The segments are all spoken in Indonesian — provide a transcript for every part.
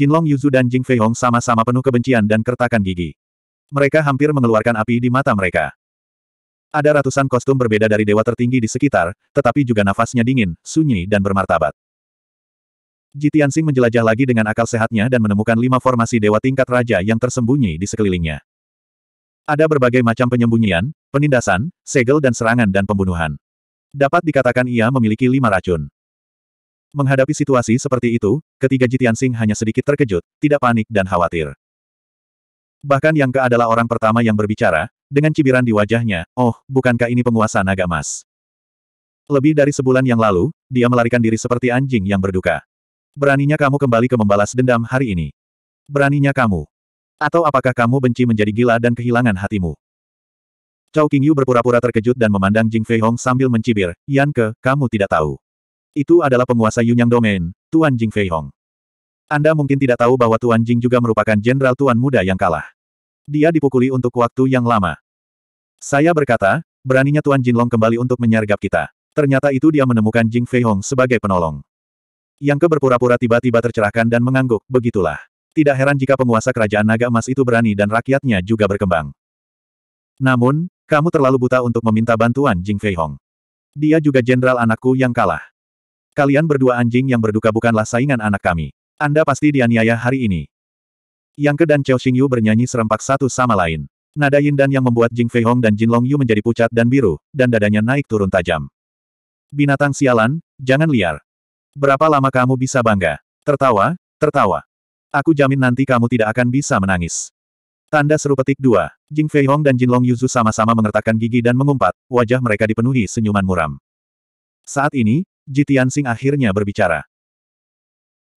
Jinlong Yuzu dan Jing Feihong sama-sama penuh kebencian dan kertakan gigi. Mereka hampir mengeluarkan api di mata mereka. Ada ratusan kostum berbeda dari dewa tertinggi di sekitar, tetapi juga nafasnya dingin, sunyi dan bermartabat. Jitiansing menjelajah lagi dengan akal sehatnya dan menemukan lima formasi dewa tingkat raja yang tersembunyi di sekelilingnya. Ada berbagai macam penyembunyian, penindasan, segel dan serangan dan pembunuhan. Dapat dikatakan ia memiliki lima racun. Menghadapi situasi seperti itu, ketiga Jitian Sing hanya sedikit terkejut, tidak panik dan khawatir. Bahkan yang ke adalah orang pertama yang berbicara, dengan cibiran di wajahnya, oh, bukankah ini penguasa naga emas? Lebih dari sebulan yang lalu, dia melarikan diri seperti anjing yang berduka. Beraninya kamu kembali ke membalas dendam hari ini. Beraninya kamu. Atau apakah kamu benci menjadi gila dan kehilangan hatimu? Chao Qingyu berpura-pura terkejut dan memandang Jing Fei Hong sambil mencibir, Yan Ke, kamu tidak tahu. Itu adalah penguasa Yunyang Domain, Tuan Jing Hong. Anda mungkin tidak tahu bahwa Tuan Jing juga merupakan jenderal tuan muda yang kalah. Dia dipukuli untuk waktu yang lama. Saya berkata, beraninya Tuan Jin Long kembali untuk menyergap kita. Ternyata itu dia menemukan Jing Hong sebagai penolong. Yang keberpura pura tiba-tiba tercerahkan dan mengangguk, begitulah. Tidak heran jika penguasa kerajaan naga emas itu berani dan rakyatnya juga berkembang. Namun, kamu terlalu buta untuk meminta bantuan Jing Hong. Dia juga jenderal anakku yang kalah. Kalian berdua anjing yang berduka bukanlah saingan anak kami. Anda pasti dianiaya hari ini. Yang Ke dan Chao Xingyu bernyanyi serempak satu sama lain. Nada Yin dan yang membuat Jing Fei Hong dan Jin Long Yu menjadi pucat dan biru, dan dadanya naik turun tajam. Binatang sialan, jangan liar. Berapa lama kamu bisa bangga? Tertawa, tertawa. Aku jamin nanti kamu tidak akan bisa menangis. Tanda seru petik dua. Jing Fei Hong dan Jin Long Yuzu sama-sama mengertakkan gigi dan mengumpat, wajah mereka dipenuhi senyuman muram. Saat ini, Ji Tianxing akhirnya berbicara.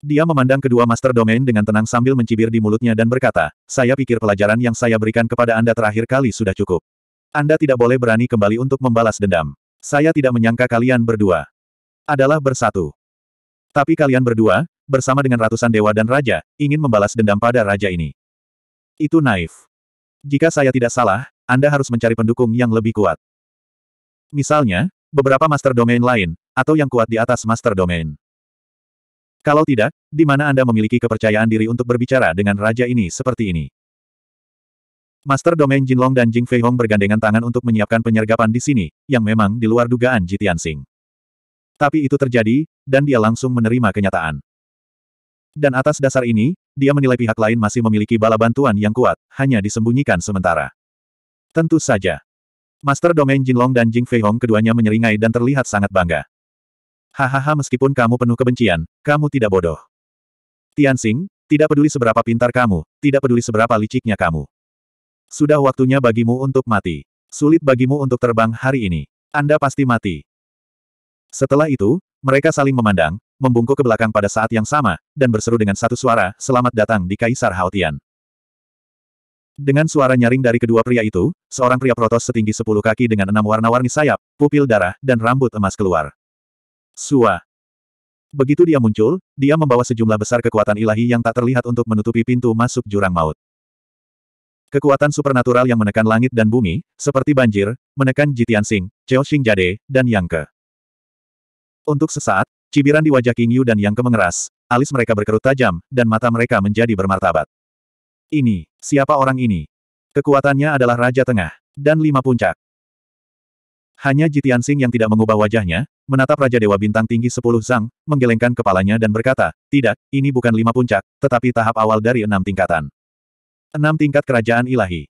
Dia memandang kedua master domain dengan tenang sambil mencibir di mulutnya dan berkata, saya pikir pelajaran yang saya berikan kepada Anda terakhir kali sudah cukup. Anda tidak boleh berani kembali untuk membalas dendam. Saya tidak menyangka kalian berdua adalah bersatu. Tapi kalian berdua, bersama dengan ratusan dewa dan raja, ingin membalas dendam pada raja ini. Itu naif. Jika saya tidak salah, Anda harus mencari pendukung yang lebih kuat. Misalnya, beberapa master domain lain, atau yang kuat di atas Master Domain. Kalau tidak, di mana Anda memiliki kepercayaan diri untuk berbicara dengan raja ini seperti ini? Master Domain Jinlong dan Jing Feihong bergandengan tangan untuk menyiapkan penyergapan di sini, yang memang di luar dugaan Jitian Sing. Tapi itu terjadi, dan dia langsung menerima kenyataan. Dan atas dasar ini, dia menilai pihak lain masih memiliki bala bantuan yang kuat, hanya disembunyikan sementara. Tentu saja. Master Domain Jinlong dan Jing Feihong keduanya menyeringai dan terlihat sangat bangga. Hahaha meskipun kamu penuh kebencian, kamu tidak bodoh. Tianxing, tidak peduli seberapa pintar kamu, tidak peduli seberapa liciknya kamu. Sudah waktunya bagimu untuk mati. Sulit bagimu untuk terbang hari ini. Anda pasti mati. Setelah itu, mereka saling memandang, membungkuk ke belakang pada saat yang sama, dan berseru dengan satu suara, selamat datang di Kaisar Haotian. Dengan suara nyaring dari kedua pria itu, seorang pria protos setinggi sepuluh kaki dengan enam warna-warni sayap, pupil darah, dan rambut emas keluar. Sua. Begitu dia muncul, dia membawa sejumlah besar kekuatan ilahi yang tak terlihat untuk menutupi pintu masuk jurang maut. Kekuatan supernatural yang menekan langit dan bumi, seperti banjir, menekan Jitian Sing, Cheo Xing Jade, dan Yang Ke. Untuk sesaat, cibiran di wajah King Yu dan Yang Ke mengeras, alis mereka berkerut tajam, dan mata mereka menjadi bermartabat. Ini, siapa orang ini? Kekuatannya adalah Raja Tengah, dan lima puncak. Hanya Jitian Sing yang tidak mengubah wajahnya, menatap Raja Dewa Bintang Tinggi Sepuluh Zhang, menggelengkan kepalanya dan berkata, tidak, ini bukan lima puncak, tetapi tahap awal dari enam tingkatan. Enam tingkat kerajaan ilahi.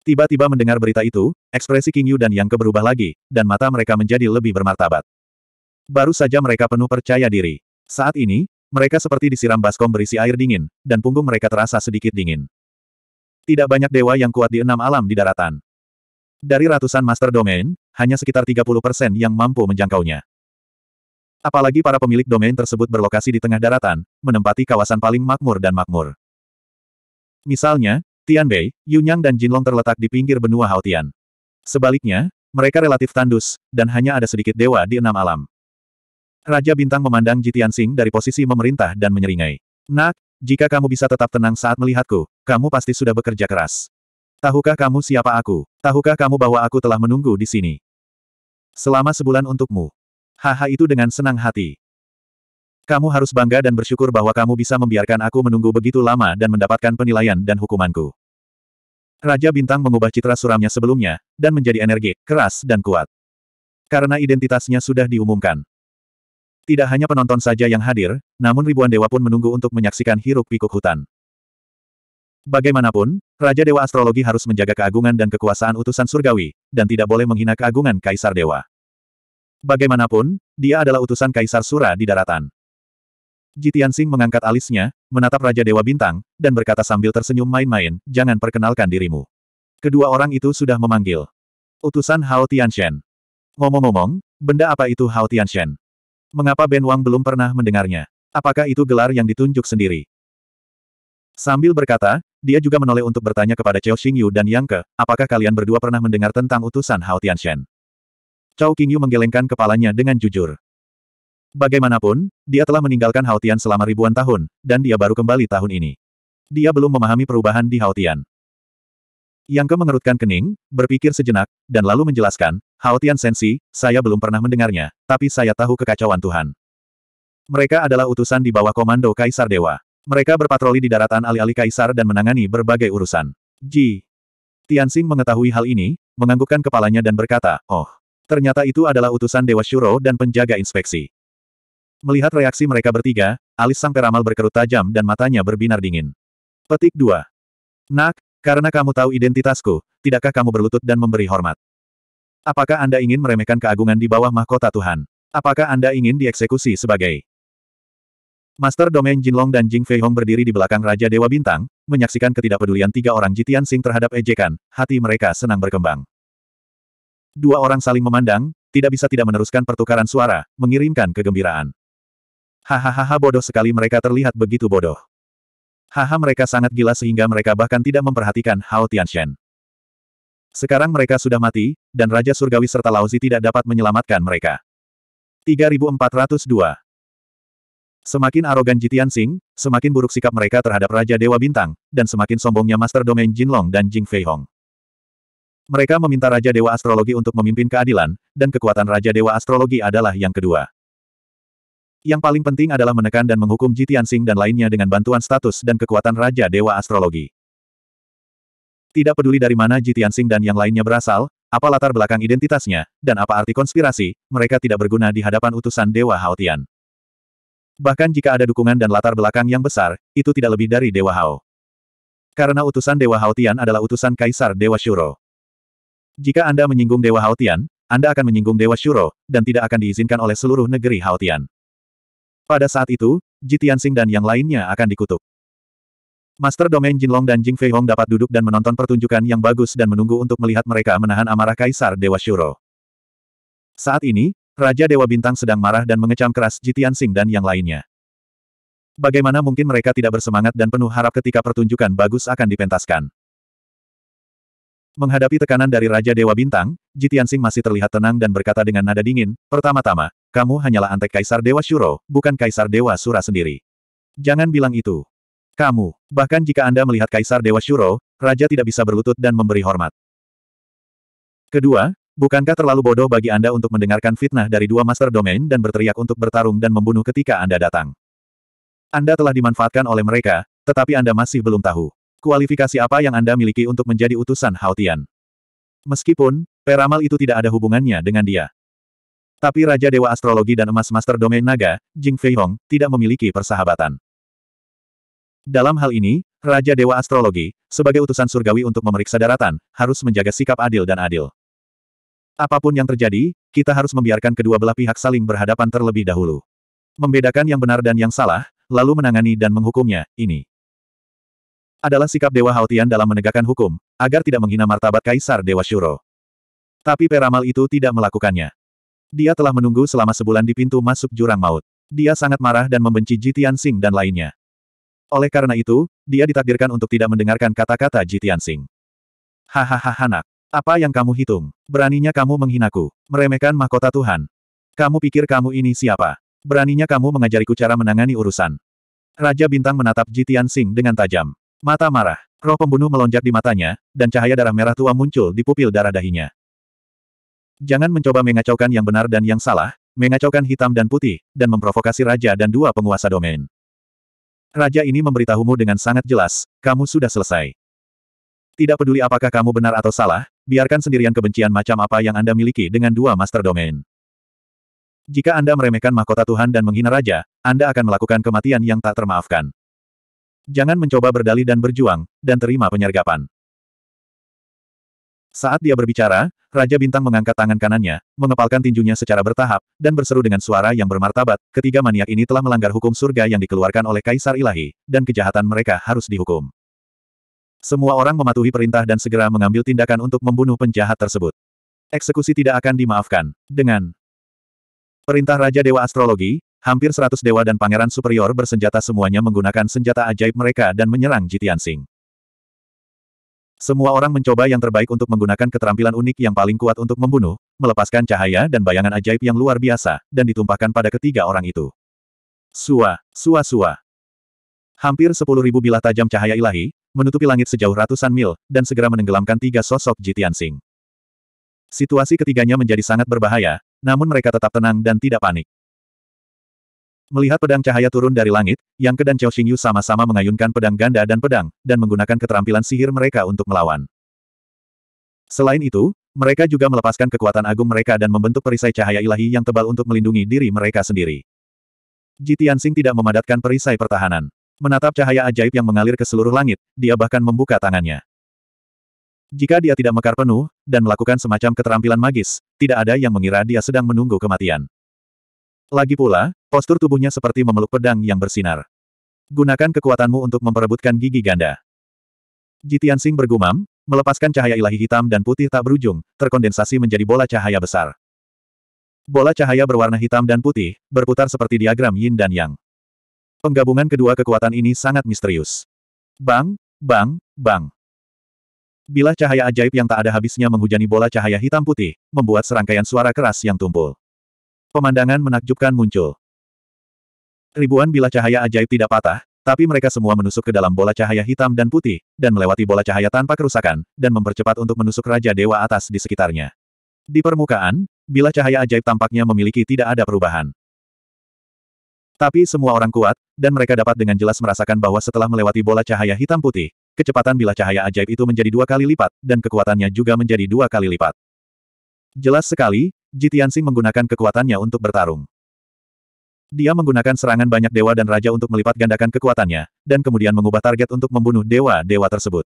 Tiba-tiba mendengar berita itu, ekspresi King Yu dan Yang keberubah lagi, dan mata mereka menjadi lebih bermartabat. Baru saja mereka penuh percaya diri. Saat ini, mereka seperti disiram baskom berisi air dingin, dan punggung mereka terasa sedikit dingin. Tidak banyak dewa yang kuat di enam alam di daratan. Dari ratusan master domain, hanya sekitar 30 persen yang mampu menjangkaunya. Apalagi para pemilik domain tersebut berlokasi di tengah daratan, menempati kawasan paling makmur dan makmur. Misalnya, Tianbei, Yunyang dan Jinlong terletak di pinggir benua Haotian. Sebaliknya, mereka relatif tandus, dan hanya ada sedikit dewa di enam alam. Raja Bintang memandang Jitiansing dari posisi memerintah dan menyeringai. Nak, jika kamu bisa tetap tenang saat melihatku, kamu pasti sudah bekerja keras. Tahukah kamu siapa aku? Tahukah kamu bahwa aku telah menunggu di sini? Selama sebulan untukmu. Haha itu dengan senang hati. Kamu harus bangga dan bersyukur bahwa kamu bisa membiarkan aku menunggu begitu lama dan mendapatkan penilaian dan hukumanku. Raja Bintang mengubah citra suramnya sebelumnya, dan menjadi energi, keras dan kuat. Karena identitasnya sudah diumumkan. Tidak hanya penonton saja yang hadir, namun ribuan dewa pun menunggu untuk menyaksikan hiruk pikuk hutan. Bagaimanapun, Raja Dewa Astrologi harus menjaga keagungan dan kekuasaan utusan surgawi, dan tidak boleh menghina keagungan Kaisar Dewa. Bagaimanapun, dia adalah utusan Kaisar Sura di daratan. Jitian Sing mengangkat alisnya, menatap Raja Dewa Bintang, dan berkata sambil tersenyum main-main, jangan perkenalkan dirimu. Kedua orang itu sudah memanggil. Utusan Hao Tianshen. Ngomong-ngomong, benda apa itu Hao Tianshen? Mengapa Ben Wang belum pernah mendengarnya? Apakah itu gelar yang ditunjuk sendiri? Sambil berkata, dia juga menoleh untuk bertanya kepada Cao Xingyu dan Yang Ke, apakah kalian berdua pernah mendengar tentang utusan Hao Tianshen? Cao Qingyu menggelengkan kepalanya dengan jujur. Bagaimanapun, dia telah meninggalkan Hao Tian selama ribuan tahun, dan dia baru kembali tahun ini. Dia belum memahami perubahan di Hao Tian. Yang Ke mengerutkan kening, berpikir sejenak, dan lalu menjelaskan, Hao Tian Sensi, saya belum pernah mendengarnya, tapi saya tahu kekacauan Tuhan. Mereka adalah utusan di bawah komando Kaisar Dewa. Mereka berpatroli di daratan alih-alih kaisar dan menangani berbagai urusan. Ji. Tianxing mengetahui hal ini, menganggukkan kepalanya dan berkata, oh, ternyata itu adalah utusan Dewa Shuro dan penjaga inspeksi. Melihat reaksi mereka bertiga, alis sang peramal berkerut tajam dan matanya berbinar dingin. Petik 2. Nak, karena kamu tahu identitasku, tidakkah kamu berlutut dan memberi hormat? Apakah Anda ingin meremehkan keagungan di bawah mahkota Tuhan? Apakah Anda ingin dieksekusi sebagai Master Domain Jinlong dan Jing Feihong berdiri di belakang Raja Dewa Bintang, menyaksikan ketidakpedulian tiga orang Jitian Sing terhadap ejekan, hati mereka senang berkembang. Dua orang saling memandang, tidak bisa tidak meneruskan pertukaran suara, mengirimkan kegembiraan. Hahaha bodoh sekali mereka terlihat begitu bodoh. Haha mereka sangat gila sehingga mereka bahkan tidak memperhatikan Hao Tianshen. Sekarang mereka sudah mati, dan Raja Surgawi serta Laozi tidak dapat menyelamatkan mereka. 3402 Semakin arogan Jitian Sing, semakin buruk sikap mereka terhadap Raja Dewa Bintang, dan semakin sombongnya Master Domain Jinlong dan Jing Feihong. Mereka meminta Raja Dewa Astrologi untuk memimpin keadilan, dan kekuatan Raja Dewa Astrologi adalah yang kedua. Yang paling penting adalah menekan dan menghukum Jitian Sing dan lainnya dengan bantuan status dan kekuatan Raja Dewa Astrologi. Tidak peduli dari mana Jitian Sing dan yang lainnya berasal, apa latar belakang identitasnya, dan apa arti konspirasi, mereka tidak berguna di hadapan utusan Dewa Haotian. Bahkan jika ada dukungan dan latar belakang yang besar, itu tidak lebih dari Dewa Hao. Karena utusan Dewa Hao Tian adalah utusan Kaisar Dewa Shuro. Jika Anda menyinggung Dewa Hao Tian, Anda akan menyinggung Dewa Shuro, dan tidak akan diizinkan oleh seluruh negeri Hao Tian. Pada saat itu, Ji Tianxing dan yang lainnya akan dikutuk. Master Domain Jinlong dan Jing Hong dapat duduk dan menonton pertunjukan yang bagus dan menunggu untuk melihat mereka menahan amarah Kaisar Dewa Shuro. Saat ini, Raja Dewa Bintang sedang marah dan mengecam keras Jitian Sing dan yang lainnya. Bagaimana mungkin mereka tidak bersemangat dan penuh harap ketika pertunjukan bagus akan dipentaskan. Menghadapi tekanan dari Raja Dewa Bintang, Jitian Sing masih terlihat tenang dan berkata dengan nada dingin, Pertama-tama, kamu hanyalah antek Kaisar Dewa Shuro, bukan Kaisar Dewa Sura sendiri. Jangan bilang itu. Kamu, bahkan jika Anda melihat Kaisar Dewa Shuro, Raja tidak bisa berlutut dan memberi hormat. Kedua, Bukankah terlalu bodoh bagi Anda untuk mendengarkan fitnah dari dua master domain dan berteriak untuk bertarung dan membunuh ketika Anda datang? Anda telah dimanfaatkan oleh mereka, tetapi Anda masih belum tahu. Kualifikasi apa yang Anda miliki untuk menjadi utusan Haotian? Meskipun, peramal itu tidak ada hubungannya dengan dia. Tapi Raja Dewa Astrologi dan Emas Master Domain Naga, Jing Fei Hong tidak memiliki persahabatan. Dalam hal ini, Raja Dewa Astrologi, sebagai utusan surgawi untuk memeriksa daratan, harus menjaga sikap adil dan adil. Apapun yang terjadi, kita harus membiarkan kedua belah pihak saling berhadapan terlebih dahulu. Membedakan yang benar dan yang salah, lalu menangani dan menghukumnya, ini adalah sikap Dewa Haotian dalam menegakkan hukum, agar tidak menghina martabat Kaisar Dewa Shuro. Tapi Peramal itu tidak melakukannya. Dia telah menunggu selama sebulan di pintu masuk jurang maut. Dia sangat marah dan membenci Jitian Sing dan lainnya. Oleh karena itu, dia ditakdirkan untuk tidak mendengarkan kata-kata Jitian Sing. Hahaha anak. Apa yang kamu hitung? Beraninya kamu menghinaku. Meremehkan mahkota Tuhan. Kamu pikir kamu ini siapa? Beraninya kamu mengajariku cara menangani urusan. Raja Bintang menatap Jitian Sing dengan tajam. Mata marah. Roh pembunuh melonjak di matanya, dan cahaya darah merah tua muncul di pupil darah dahinya. Jangan mencoba mengacaukan yang benar dan yang salah, mengacaukan hitam dan putih, dan memprovokasi raja dan dua penguasa domain. Raja ini memberitahumu dengan sangat jelas, kamu sudah selesai. Tidak peduli apakah kamu benar atau salah, biarkan sendirian kebencian macam apa yang Anda miliki dengan dua master domain. Jika Anda meremehkan mahkota Tuhan dan menghina Raja, Anda akan melakukan kematian yang tak termaafkan. Jangan mencoba berdalih dan berjuang, dan terima penyergapan. Saat dia berbicara, Raja Bintang mengangkat tangan kanannya, mengepalkan tinjunya secara bertahap, dan berseru dengan suara yang bermartabat, ketiga maniak ini telah melanggar hukum surga yang dikeluarkan oleh Kaisar Ilahi, dan kejahatan mereka harus dihukum. Semua orang mematuhi perintah dan segera mengambil tindakan untuk membunuh penjahat tersebut. Eksekusi tidak akan dimaafkan. Dengan perintah Raja Dewa Astrologi, hampir seratus dewa dan pangeran superior bersenjata semuanya menggunakan senjata ajaib mereka dan menyerang Jitian Sing. Semua orang mencoba yang terbaik untuk menggunakan keterampilan unik yang paling kuat untuk membunuh, melepaskan cahaya dan bayangan ajaib yang luar biasa, dan ditumpahkan pada ketiga orang itu. Sua, sua sua. Hampir sepuluh ribu bilah tajam cahaya ilahi, menutupi langit sejauh ratusan mil, dan segera menenggelamkan tiga sosok Jitian Sing. Situasi ketiganya menjadi sangat berbahaya, namun mereka tetap tenang dan tidak panik. Melihat pedang cahaya turun dari langit, Yang Ke dan Chao Xingyu sama-sama mengayunkan pedang ganda dan pedang, dan menggunakan keterampilan sihir mereka untuk melawan. Selain itu, mereka juga melepaskan kekuatan agung mereka dan membentuk perisai cahaya ilahi yang tebal untuk melindungi diri mereka sendiri. Jitian Sing tidak memadatkan perisai pertahanan. Menatap cahaya ajaib yang mengalir ke seluruh langit, dia bahkan membuka tangannya. Jika dia tidak mekar penuh, dan melakukan semacam keterampilan magis, tidak ada yang mengira dia sedang menunggu kematian. Lagi pula, postur tubuhnya seperti memeluk pedang yang bersinar. Gunakan kekuatanmu untuk memperebutkan gigi ganda. Jitian Sing bergumam, melepaskan cahaya ilahi hitam dan putih tak berujung, terkondensasi menjadi bola cahaya besar. Bola cahaya berwarna hitam dan putih, berputar seperti diagram yin dan yang. Penggabungan kedua kekuatan ini sangat misterius. Bang, bang, bang. Bila cahaya ajaib yang tak ada habisnya menghujani bola cahaya hitam putih, membuat serangkaian suara keras yang tumpul. Pemandangan menakjubkan muncul. Ribuan bila cahaya ajaib tidak patah, tapi mereka semua menusuk ke dalam bola cahaya hitam dan putih, dan melewati bola cahaya tanpa kerusakan, dan mempercepat untuk menusuk Raja Dewa atas di sekitarnya. Di permukaan, bila cahaya ajaib tampaknya memiliki tidak ada perubahan. Tapi semua orang kuat, dan mereka dapat dengan jelas merasakan bahwa setelah melewati bola cahaya hitam putih, kecepatan bila cahaya ajaib itu menjadi dua kali lipat, dan kekuatannya juga menjadi dua kali lipat. Jelas sekali, Jitiansing menggunakan kekuatannya untuk bertarung. Dia menggunakan serangan banyak dewa dan raja untuk melipat gandakan kekuatannya, dan kemudian mengubah target untuk membunuh dewa-dewa tersebut.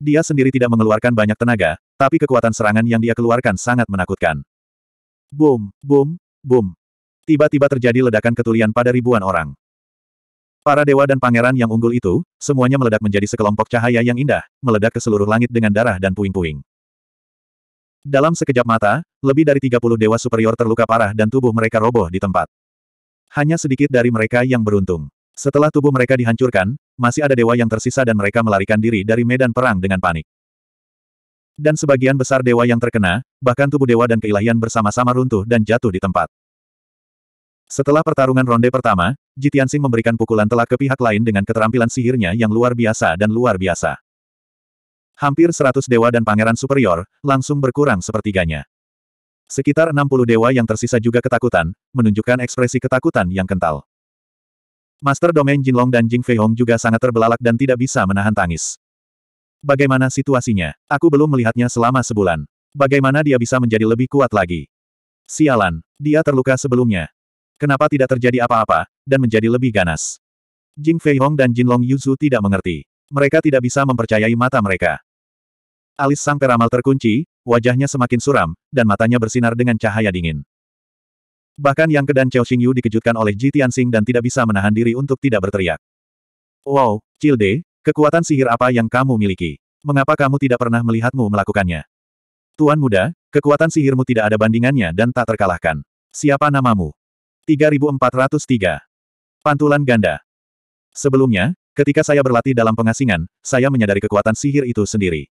Dia sendiri tidak mengeluarkan banyak tenaga, tapi kekuatan serangan yang dia keluarkan sangat menakutkan. Boom, boom, boom. Tiba-tiba terjadi ledakan ketulian pada ribuan orang. Para dewa dan pangeran yang unggul itu, semuanya meledak menjadi sekelompok cahaya yang indah, meledak ke seluruh langit dengan darah dan puing-puing. Dalam sekejap mata, lebih dari 30 dewa superior terluka parah dan tubuh mereka roboh di tempat. Hanya sedikit dari mereka yang beruntung. Setelah tubuh mereka dihancurkan, masih ada dewa yang tersisa dan mereka melarikan diri dari medan perang dengan panik. Dan sebagian besar dewa yang terkena, bahkan tubuh dewa dan keilahian bersama-sama runtuh dan jatuh di tempat. Setelah pertarungan ronde pertama, Jitiansing memberikan pukulan telak ke pihak lain dengan keterampilan sihirnya yang luar biasa dan luar biasa. Hampir seratus dewa dan pangeran superior, langsung berkurang sepertiganya. Sekitar 60 dewa yang tersisa juga ketakutan, menunjukkan ekspresi ketakutan yang kental. Master Domain Jinlong dan Jing Feihong juga sangat terbelalak dan tidak bisa menahan tangis. Bagaimana situasinya? Aku belum melihatnya selama sebulan. Bagaimana dia bisa menjadi lebih kuat lagi? Sialan, dia terluka sebelumnya. Kenapa tidak terjadi apa-apa, dan menjadi lebih ganas? Jing Feihong dan Jin Long Yuzu tidak mengerti. Mereka tidak bisa mempercayai mata mereka. Alis sang peramal terkunci, wajahnya semakin suram, dan matanya bersinar dengan cahaya dingin. Bahkan Yang Kedan Chao Xingyu dikejutkan oleh Ji Tianxing dan tidak bisa menahan diri untuk tidak berteriak. Wow, Cilde, kekuatan sihir apa yang kamu miliki? Mengapa kamu tidak pernah melihatmu melakukannya? Tuan muda, kekuatan sihirmu tidak ada bandingannya dan tak terkalahkan. Siapa namamu? 3403. Pantulan Ganda. Sebelumnya, ketika saya berlatih dalam pengasingan, saya menyadari kekuatan sihir itu sendiri.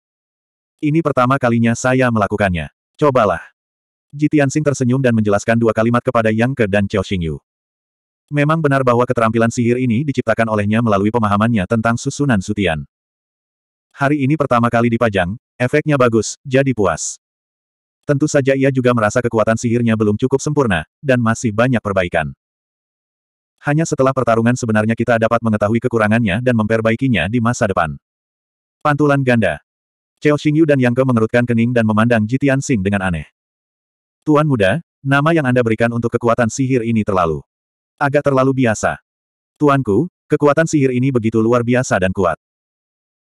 Ini pertama kalinya saya melakukannya. Cobalah. Jitian Sing tersenyum dan menjelaskan dua kalimat kepada Yang Ke dan Chao Xingyu. Memang benar bahwa keterampilan sihir ini diciptakan olehnya melalui pemahamannya tentang susunan sutian. Hari ini pertama kali dipajang, efeknya bagus, jadi puas. Tentu saja ia juga merasa kekuatan sihirnya belum cukup sempurna, dan masih banyak perbaikan. Hanya setelah pertarungan sebenarnya kita dapat mengetahui kekurangannya dan memperbaikinya di masa depan. Pantulan ganda. Cheo Xingyu dan Yang Ke mengerutkan kening dan memandang Jitian Sing dengan aneh. Tuan muda, nama yang Anda berikan untuk kekuatan sihir ini terlalu. Agak terlalu biasa. Tuanku, kekuatan sihir ini begitu luar biasa dan kuat.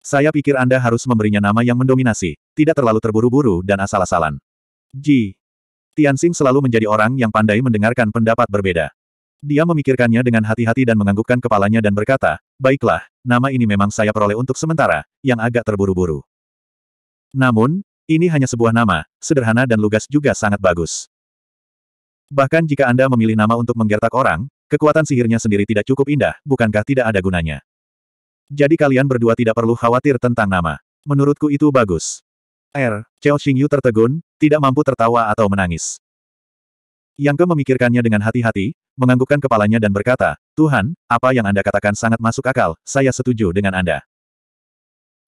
Saya pikir Anda harus memberinya nama yang mendominasi, tidak terlalu terburu-buru dan asal-asalan. Ji. Tianxing selalu menjadi orang yang pandai mendengarkan pendapat berbeda. Dia memikirkannya dengan hati-hati dan menganggukkan kepalanya dan berkata, Baiklah, nama ini memang saya peroleh untuk sementara, yang agak terburu-buru. Namun, ini hanya sebuah nama, sederhana dan lugas juga sangat bagus. Bahkan jika Anda memilih nama untuk menggertak orang, kekuatan sihirnya sendiri tidak cukup indah, bukankah tidak ada gunanya? Jadi kalian berdua tidak perlu khawatir tentang nama. Menurutku itu bagus. Er, Chao Xingyu tertegun, tidak mampu tertawa atau menangis. Yang ke memikirkannya dengan hati-hati, menganggukkan kepalanya dan berkata, Tuhan, apa yang Anda katakan sangat masuk akal, saya setuju dengan Anda.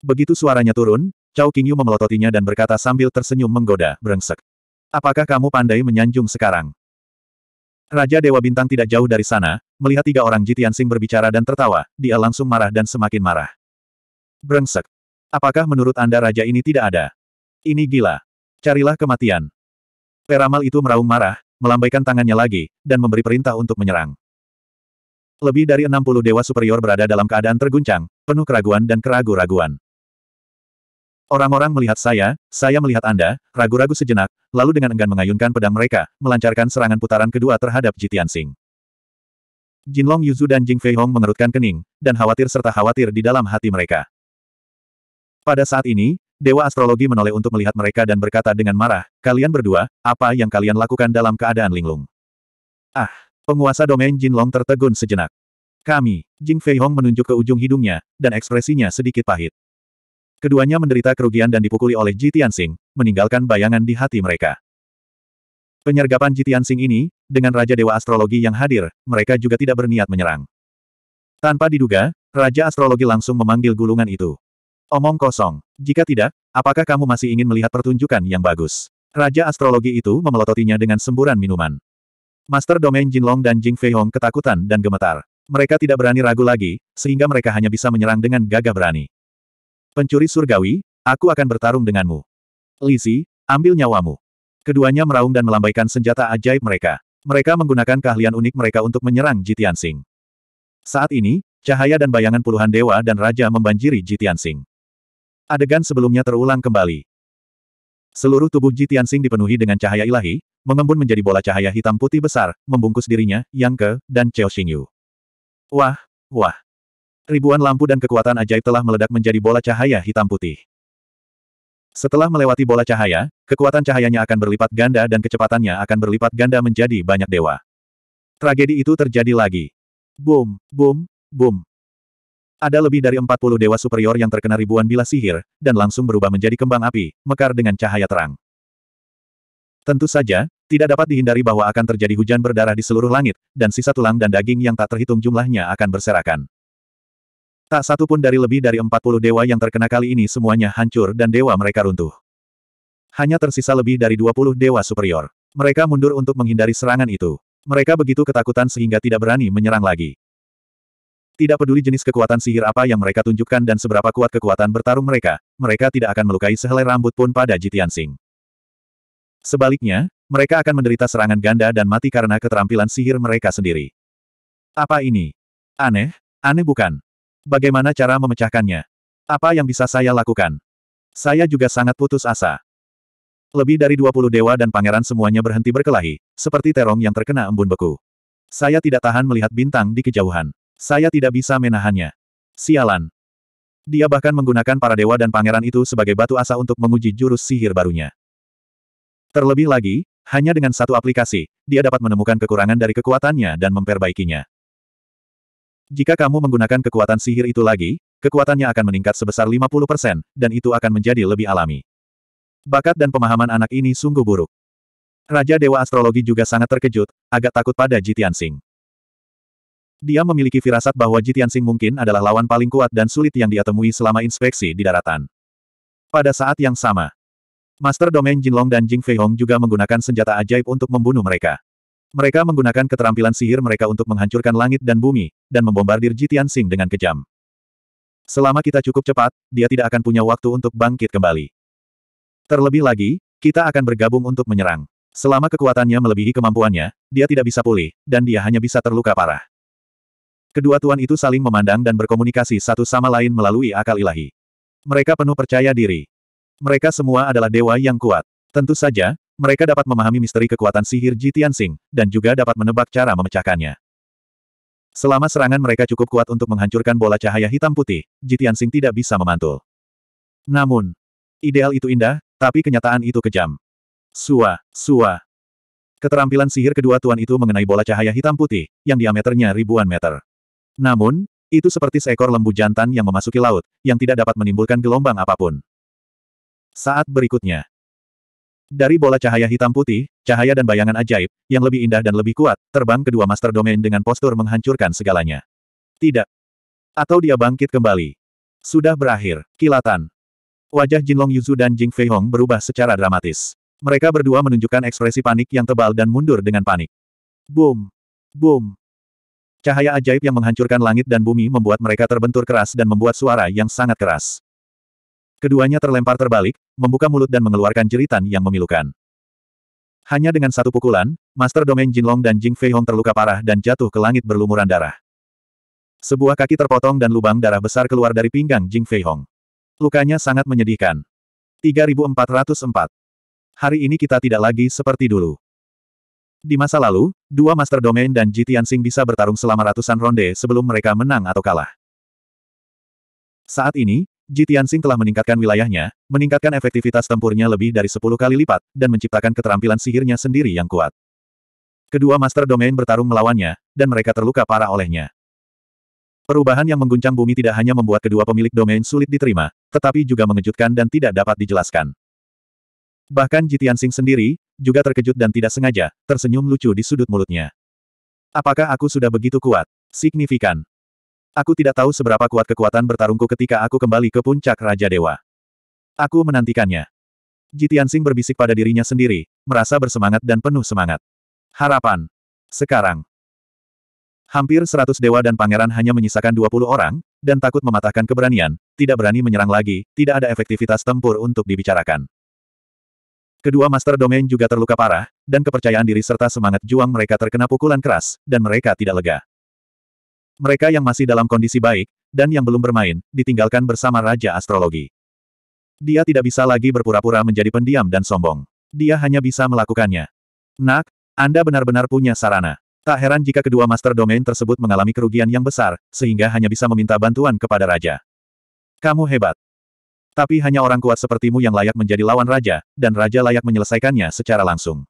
Begitu suaranya turun, Chao Qingyu memelototinya dan berkata sambil tersenyum menggoda, brengsek. Apakah kamu pandai menyanjung sekarang? Raja Dewa Bintang tidak jauh dari sana, melihat tiga orang Jitian Sing berbicara dan tertawa, dia langsung marah dan semakin marah. Brengsek. Apakah menurut Anda raja ini tidak ada? Ini gila. Carilah kematian. Peramal itu meraung marah, melambaikan tangannya lagi, dan memberi perintah untuk menyerang. Lebih dari 60 dewa superior berada dalam keadaan terguncang, penuh keraguan dan keragu-raguan. Orang-orang melihat saya, saya melihat Anda, ragu-ragu sejenak, lalu dengan enggan mengayunkan pedang mereka, melancarkan serangan putaran kedua terhadap Jitian Sing. Jinlong Yuzu dan Jing Feihong mengerutkan kening, dan khawatir serta khawatir di dalam hati mereka. Pada saat ini, Dewa Astrologi menoleh untuk melihat mereka dan berkata dengan marah, kalian berdua, apa yang kalian lakukan dalam keadaan linglung? Ah, penguasa domain Jin Long tertegun sejenak. Kami, Jing Fei Hong menunjuk ke ujung hidungnya, dan ekspresinya sedikit pahit. Keduanya menderita kerugian dan dipukuli oleh Ji Tianxing, meninggalkan bayangan di hati mereka. Penyergapan Ji Tianxing ini, dengan Raja Dewa Astrologi yang hadir, mereka juga tidak berniat menyerang. Tanpa diduga, Raja Astrologi langsung memanggil gulungan itu. Omong kosong. Jika tidak, apakah kamu masih ingin melihat pertunjukan yang bagus? Raja astrologi itu memelototinya dengan semburan minuman. Master Domain Jinlong dan Jing Feihong ketakutan dan gemetar. Mereka tidak berani ragu lagi, sehingga mereka hanya bisa menyerang dengan gagah berani. Pencuri surgawi, aku akan bertarung denganmu. Lisi, ambil nyawamu. Keduanya meraung dan melambaikan senjata ajaib mereka. Mereka menggunakan keahlian unik mereka untuk menyerang Jitian Saat ini, cahaya dan bayangan puluhan dewa dan raja membanjiri Jitian Adegan sebelumnya terulang kembali. Seluruh tubuh Ji Tianxing dipenuhi dengan cahaya ilahi, mengembun menjadi bola cahaya hitam putih besar, membungkus dirinya, Yang Ke, dan Cheo Xingyu. Wah, wah. Ribuan lampu dan kekuatan ajaib telah meledak menjadi bola cahaya hitam putih. Setelah melewati bola cahaya, kekuatan cahayanya akan berlipat ganda dan kecepatannya akan berlipat ganda menjadi banyak dewa. Tragedi itu terjadi lagi. Boom, boom, boom. Ada lebih dari 40 dewa superior yang terkena ribuan bilah sihir, dan langsung berubah menjadi kembang api, mekar dengan cahaya terang. Tentu saja, tidak dapat dihindari bahwa akan terjadi hujan berdarah di seluruh langit, dan sisa tulang dan daging yang tak terhitung jumlahnya akan berserakan. Tak satu pun dari lebih dari 40 dewa yang terkena kali ini semuanya hancur dan dewa mereka runtuh. Hanya tersisa lebih dari 20 dewa superior. Mereka mundur untuk menghindari serangan itu. Mereka begitu ketakutan sehingga tidak berani menyerang lagi. Tidak peduli jenis kekuatan sihir apa yang mereka tunjukkan dan seberapa kuat kekuatan bertarung mereka, mereka tidak akan melukai sehelai rambut pun pada Jitian Sing. Sebaliknya, mereka akan menderita serangan ganda dan mati karena keterampilan sihir mereka sendiri. Apa ini? Aneh? Aneh bukan? Bagaimana cara memecahkannya? Apa yang bisa saya lakukan? Saya juga sangat putus asa. Lebih dari 20 dewa dan pangeran semuanya berhenti berkelahi, seperti terong yang terkena embun beku. Saya tidak tahan melihat bintang di kejauhan. Saya tidak bisa menahannya. Sialan. Dia bahkan menggunakan para dewa dan pangeran itu sebagai batu asa untuk menguji jurus sihir barunya. Terlebih lagi, hanya dengan satu aplikasi, dia dapat menemukan kekurangan dari kekuatannya dan memperbaikinya. Jika kamu menggunakan kekuatan sihir itu lagi, kekuatannya akan meningkat sebesar 50%, dan itu akan menjadi lebih alami. Bakat dan pemahaman anak ini sungguh buruk. Raja Dewa Astrologi juga sangat terkejut, agak takut pada Jitian Singh. Dia memiliki firasat bahwa Jitian Sing mungkin adalah lawan paling kuat dan sulit yang dia temui selama inspeksi di daratan. Pada saat yang sama, Master Domain Jinlong dan Jing Feihong juga menggunakan senjata ajaib untuk membunuh mereka. Mereka menggunakan keterampilan sihir mereka untuk menghancurkan langit dan bumi, dan membombardir Jitian Sing dengan kejam. Selama kita cukup cepat, dia tidak akan punya waktu untuk bangkit kembali. Terlebih lagi, kita akan bergabung untuk menyerang. Selama kekuatannya melebihi kemampuannya, dia tidak bisa pulih, dan dia hanya bisa terluka parah. Kedua tuan itu saling memandang dan berkomunikasi satu sama lain melalui akal ilahi. Mereka penuh percaya diri. Mereka semua adalah dewa yang kuat. Tentu saja, mereka dapat memahami misteri kekuatan sihir Jitian Sing, dan juga dapat menebak cara memecahkannya. Selama serangan mereka cukup kuat untuk menghancurkan bola cahaya hitam putih, Jitian Sing tidak bisa memantul. Namun, ideal itu indah, tapi kenyataan itu kejam. Sua, sua. Keterampilan sihir kedua tuan itu mengenai bola cahaya hitam putih, yang diameternya ribuan meter. Namun, itu seperti seekor lembu jantan yang memasuki laut, yang tidak dapat menimbulkan gelombang apapun. Saat berikutnya. Dari bola cahaya hitam putih, cahaya dan bayangan ajaib, yang lebih indah dan lebih kuat, terbang kedua Master Domain dengan postur menghancurkan segalanya. Tidak. Atau dia bangkit kembali. Sudah berakhir, kilatan. Wajah Jinlong Yuzu dan Jing Feihong berubah secara dramatis. Mereka berdua menunjukkan ekspresi panik yang tebal dan mundur dengan panik. Boom! Boom! Cahaya ajaib yang menghancurkan langit dan bumi membuat mereka terbentur keras dan membuat suara yang sangat keras. Keduanya terlempar terbalik, membuka mulut dan mengeluarkan jeritan yang memilukan. Hanya dengan satu pukulan, Master Domain Jinlong dan Jing Feihong terluka parah dan jatuh ke langit berlumuran darah. Sebuah kaki terpotong dan lubang darah besar keluar dari pinggang Jing Feihong. Lukanya sangat menyedihkan. 3404. Hari ini kita tidak lagi seperti dulu. Di masa lalu, dua Master Domain dan Ji Tianxing bisa bertarung selama ratusan ronde sebelum mereka menang atau kalah. Saat ini, Ji Tianxing telah meningkatkan wilayahnya, meningkatkan efektivitas tempurnya lebih dari 10 kali lipat, dan menciptakan keterampilan sihirnya sendiri yang kuat. Kedua Master Domain bertarung melawannya, dan mereka terluka parah olehnya. Perubahan yang mengguncang bumi tidak hanya membuat kedua pemilik domain sulit diterima, tetapi juga mengejutkan dan tidak dapat dijelaskan. Bahkan Jitian Sing sendiri, juga terkejut dan tidak sengaja, tersenyum lucu di sudut mulutnya. Apakah aku sudah begitu kuat? Signifikan. Aku tidak tahu seberapa kuat kekuatan bertarungku ketika aku kembali ke puncak Raja Dewa. Aku menantikannya. Jitian Sing berbisik pada dirinya sendiri, merasa bersemangat dan penuh semangat. Harapan. Sekarang. Hampir seratus dewa dan pangeran hanya menyisakan dua puluh orang, dan takut mematahkan keberanian, tidak berani menyerang lagi, tidak ada efektivitas tempur untuk dibicarakan. Kedua Master Domain juga terluka parah, dan kepercayaan diri serta semangat juang mereka terkena pukulan keras, dan mereka tidak lega. Mereka yang masih dalam kondisi baik, dan yang belum bermain, ditinggalkan bersama Raja Astrologi. Dia tidak bisa lagi berpura-pura menjadi pendiam dan sombong. Dia hanya bisa melakukannya. Nak, Anda benar-benar punya sarana. Tak heran jika kedua master domain tersebut mengalami kerugian yang besar, sehingga hanya bisa meminta bantuan kepada Raja. Kamu hebat. Tapi hanya orang kuat sepertimu yang layak menjadi lawan raja, dan raja layak menyelesaikannya secara langsung.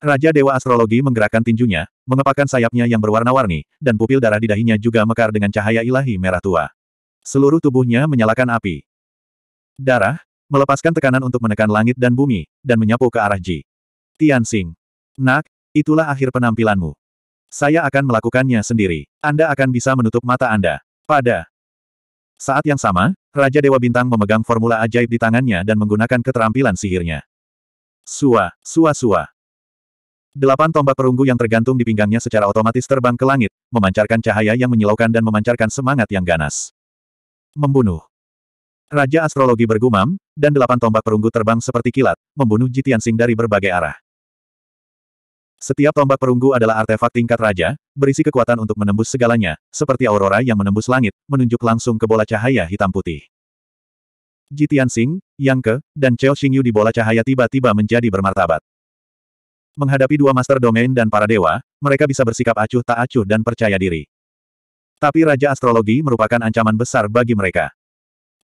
Raja Dewa Astrologi menggerakkan tinjunya, mengepakkan sayapnya yang berwarna-warni, dan pupil darah di dahinya juga mekar dengan cahaya ilahi merah tua. Seluruh tubuhnya menyalakan api. Darah, melepaskan tekanan untuk menekan langit dan bumi, dan menyapu ke arah Ji. Tian Tianxing. Nak, itulah akhir penampilanmu. Saya akan melakukannya sendiri. Anda akan bisa menutup mata Anda. Pada saat yang sama, Raja Dewa Bintang memegang formula ajaib di tangannya dan menggunakan keterampilan sihirnya. Sua, sua sua. Delapan tombak perunggu yang tergantung di pinggangnya secara otomatis terbang ke langit, memancarkan cahaya yang menyilaukan dan memancarkan semangat yang ganas. Membunuh. Raja Astrologi bergumam, dan delapan tombak perunggu terbang seperti kilat, membunuh Jitian Sing dari berbagai arah. Setiap tombak perunggu adalah artefak tingkat raja, berisi kekuatan untuk menembus segalanya, seperti aurora yang menembus langit, menunjuk langsung ke bola cahaya hitam putih. Ji Tianxing, Yang Ke, dan Cheo Xingyu di bola cahaya tiba-tiba menjadi bermartabat. Menghadapi dua master domain dan para dewa, mereka bisa bersikap acuh tak acuh dan percaya diri. Tapi Raja Astrologi merupakan ancaman besar bagi mereka.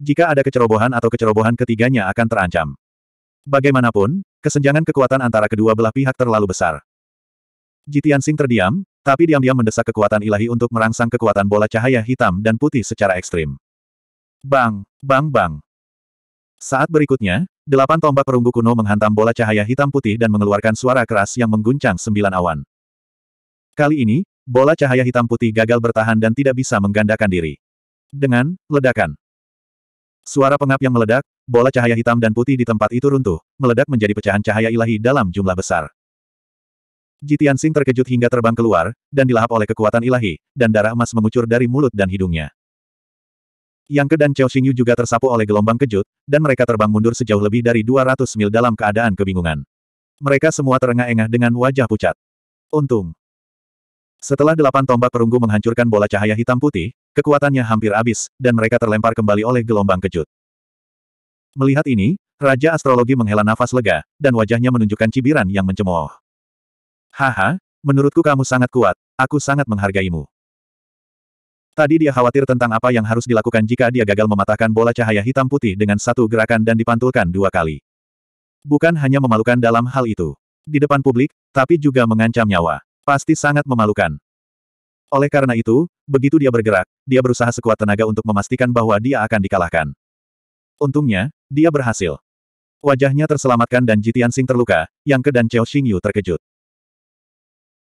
Jika ada kecerobohan atau kecerobohan ketiganya akan terancam. Bagaimanapun, kesenjangan kekuatan antara kedua belah pihak terlalu besar. Jitian Sing terdiam, tapi diam-diam mendesak kekuatan ilahi untuk merangsang kekuatan bola cahaya hitam dan putih secara ekstrim. Bang, bang, bang. Saat berikutnya, delapan tombak perunggu kuno menghantam bola cahaya hitam putih dan mengeluarkan suara keras yang mengguncang sembilan awan. Kali ini, bola cahaya hitam putih gagal bertahan dan tidak bisa menggandakan diri. Dengan ledakan. Suara pengap yang meledak, bola cahaya hitam dan putih di tempat itu runtuh, meledak menjadi pecahan cahaya ilahi dalam jumlah besar. Jitian Sing terkejut hingga terbang keluar, dan dilahap oleh kekuatan ilahi, dan darah emas mengucur dari mulut dan hidungnya. Yang Ke dan Chao Xingyu juga tersapu oleh gelombang kejut, dan mereka terbang mundur sejauh lebih dari 200 mil dalam keadaan kebingungan. Mereka semua terengah-engah dengan wajah pucat. Untung. Setelah delapan tombak perunggu menghancurkan bola cahaya hitam putih, kekuatannya hampir habis, dan mereka terlempar kembali oleh gelombang kejut. Melihat ini, Raja Astrologi menghela nafas lega, dan wajahnya menunjukkan cibiran yang mencemooh. Haha, menurutku kamu sangat kuat, aku sangat menghargaimu. Tadi dia khawatir tentang apa yang harus dilakukan jika dia gagal mematahkan bola cahaya hitam putih dengan satu gerakan dan dipantulkan dua kali. Bukan hanya memalukan dalam hal itu. Di depan publik, tapi juga mengancam nyawa. Pasti sangat memalukan. Oleh karena itu, begitu dia bergerak, dia berusaha sekuat tenaga untuk memastikan bahwa dia akan dikalahkan. Untungnya, dia berhasil. Wajahnya terselamatkan dan Jitian Sing terluka, Yang Ke dan Chao Xingyu terkejut.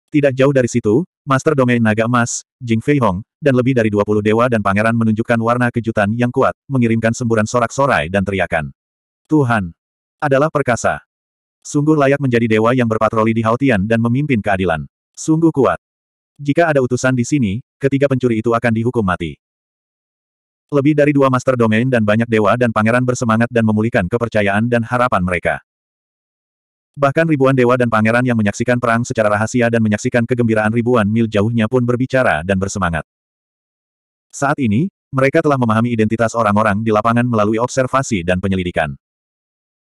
Tidak jauh dari situ, Master Domain Naga Emas, Jing Fei Hong, dan lebih dari 20 dewa dan pangeran menunjukkan warna kejutan yang kuat, mengirimkan semburan sorak-sorai dan teriakan. Tuhan! Adalah perkasa. Sungguh layak menjadi dewa yang berpatroli di Haotian dan memimpin keadilan. Sungguh kuat. Jika ada utusan di sini, ketiga pencuri itu akan dihukum mati. Lebih dari dua master domain dan banyak dewa dan pangeran bersemangat dan memulihkan kepercayaan dan harapan mereka. Bahkan ribuan dewa dan pangeran yang menyaksikan perang secara rahasia dan menyaksikan kegembiraan ribuan mil jauhnya pun berbicara dan bersemangat. Saat ini, mereka telah memahami identitas orang-orang di lapangan melalui observasi dan penyelidikan.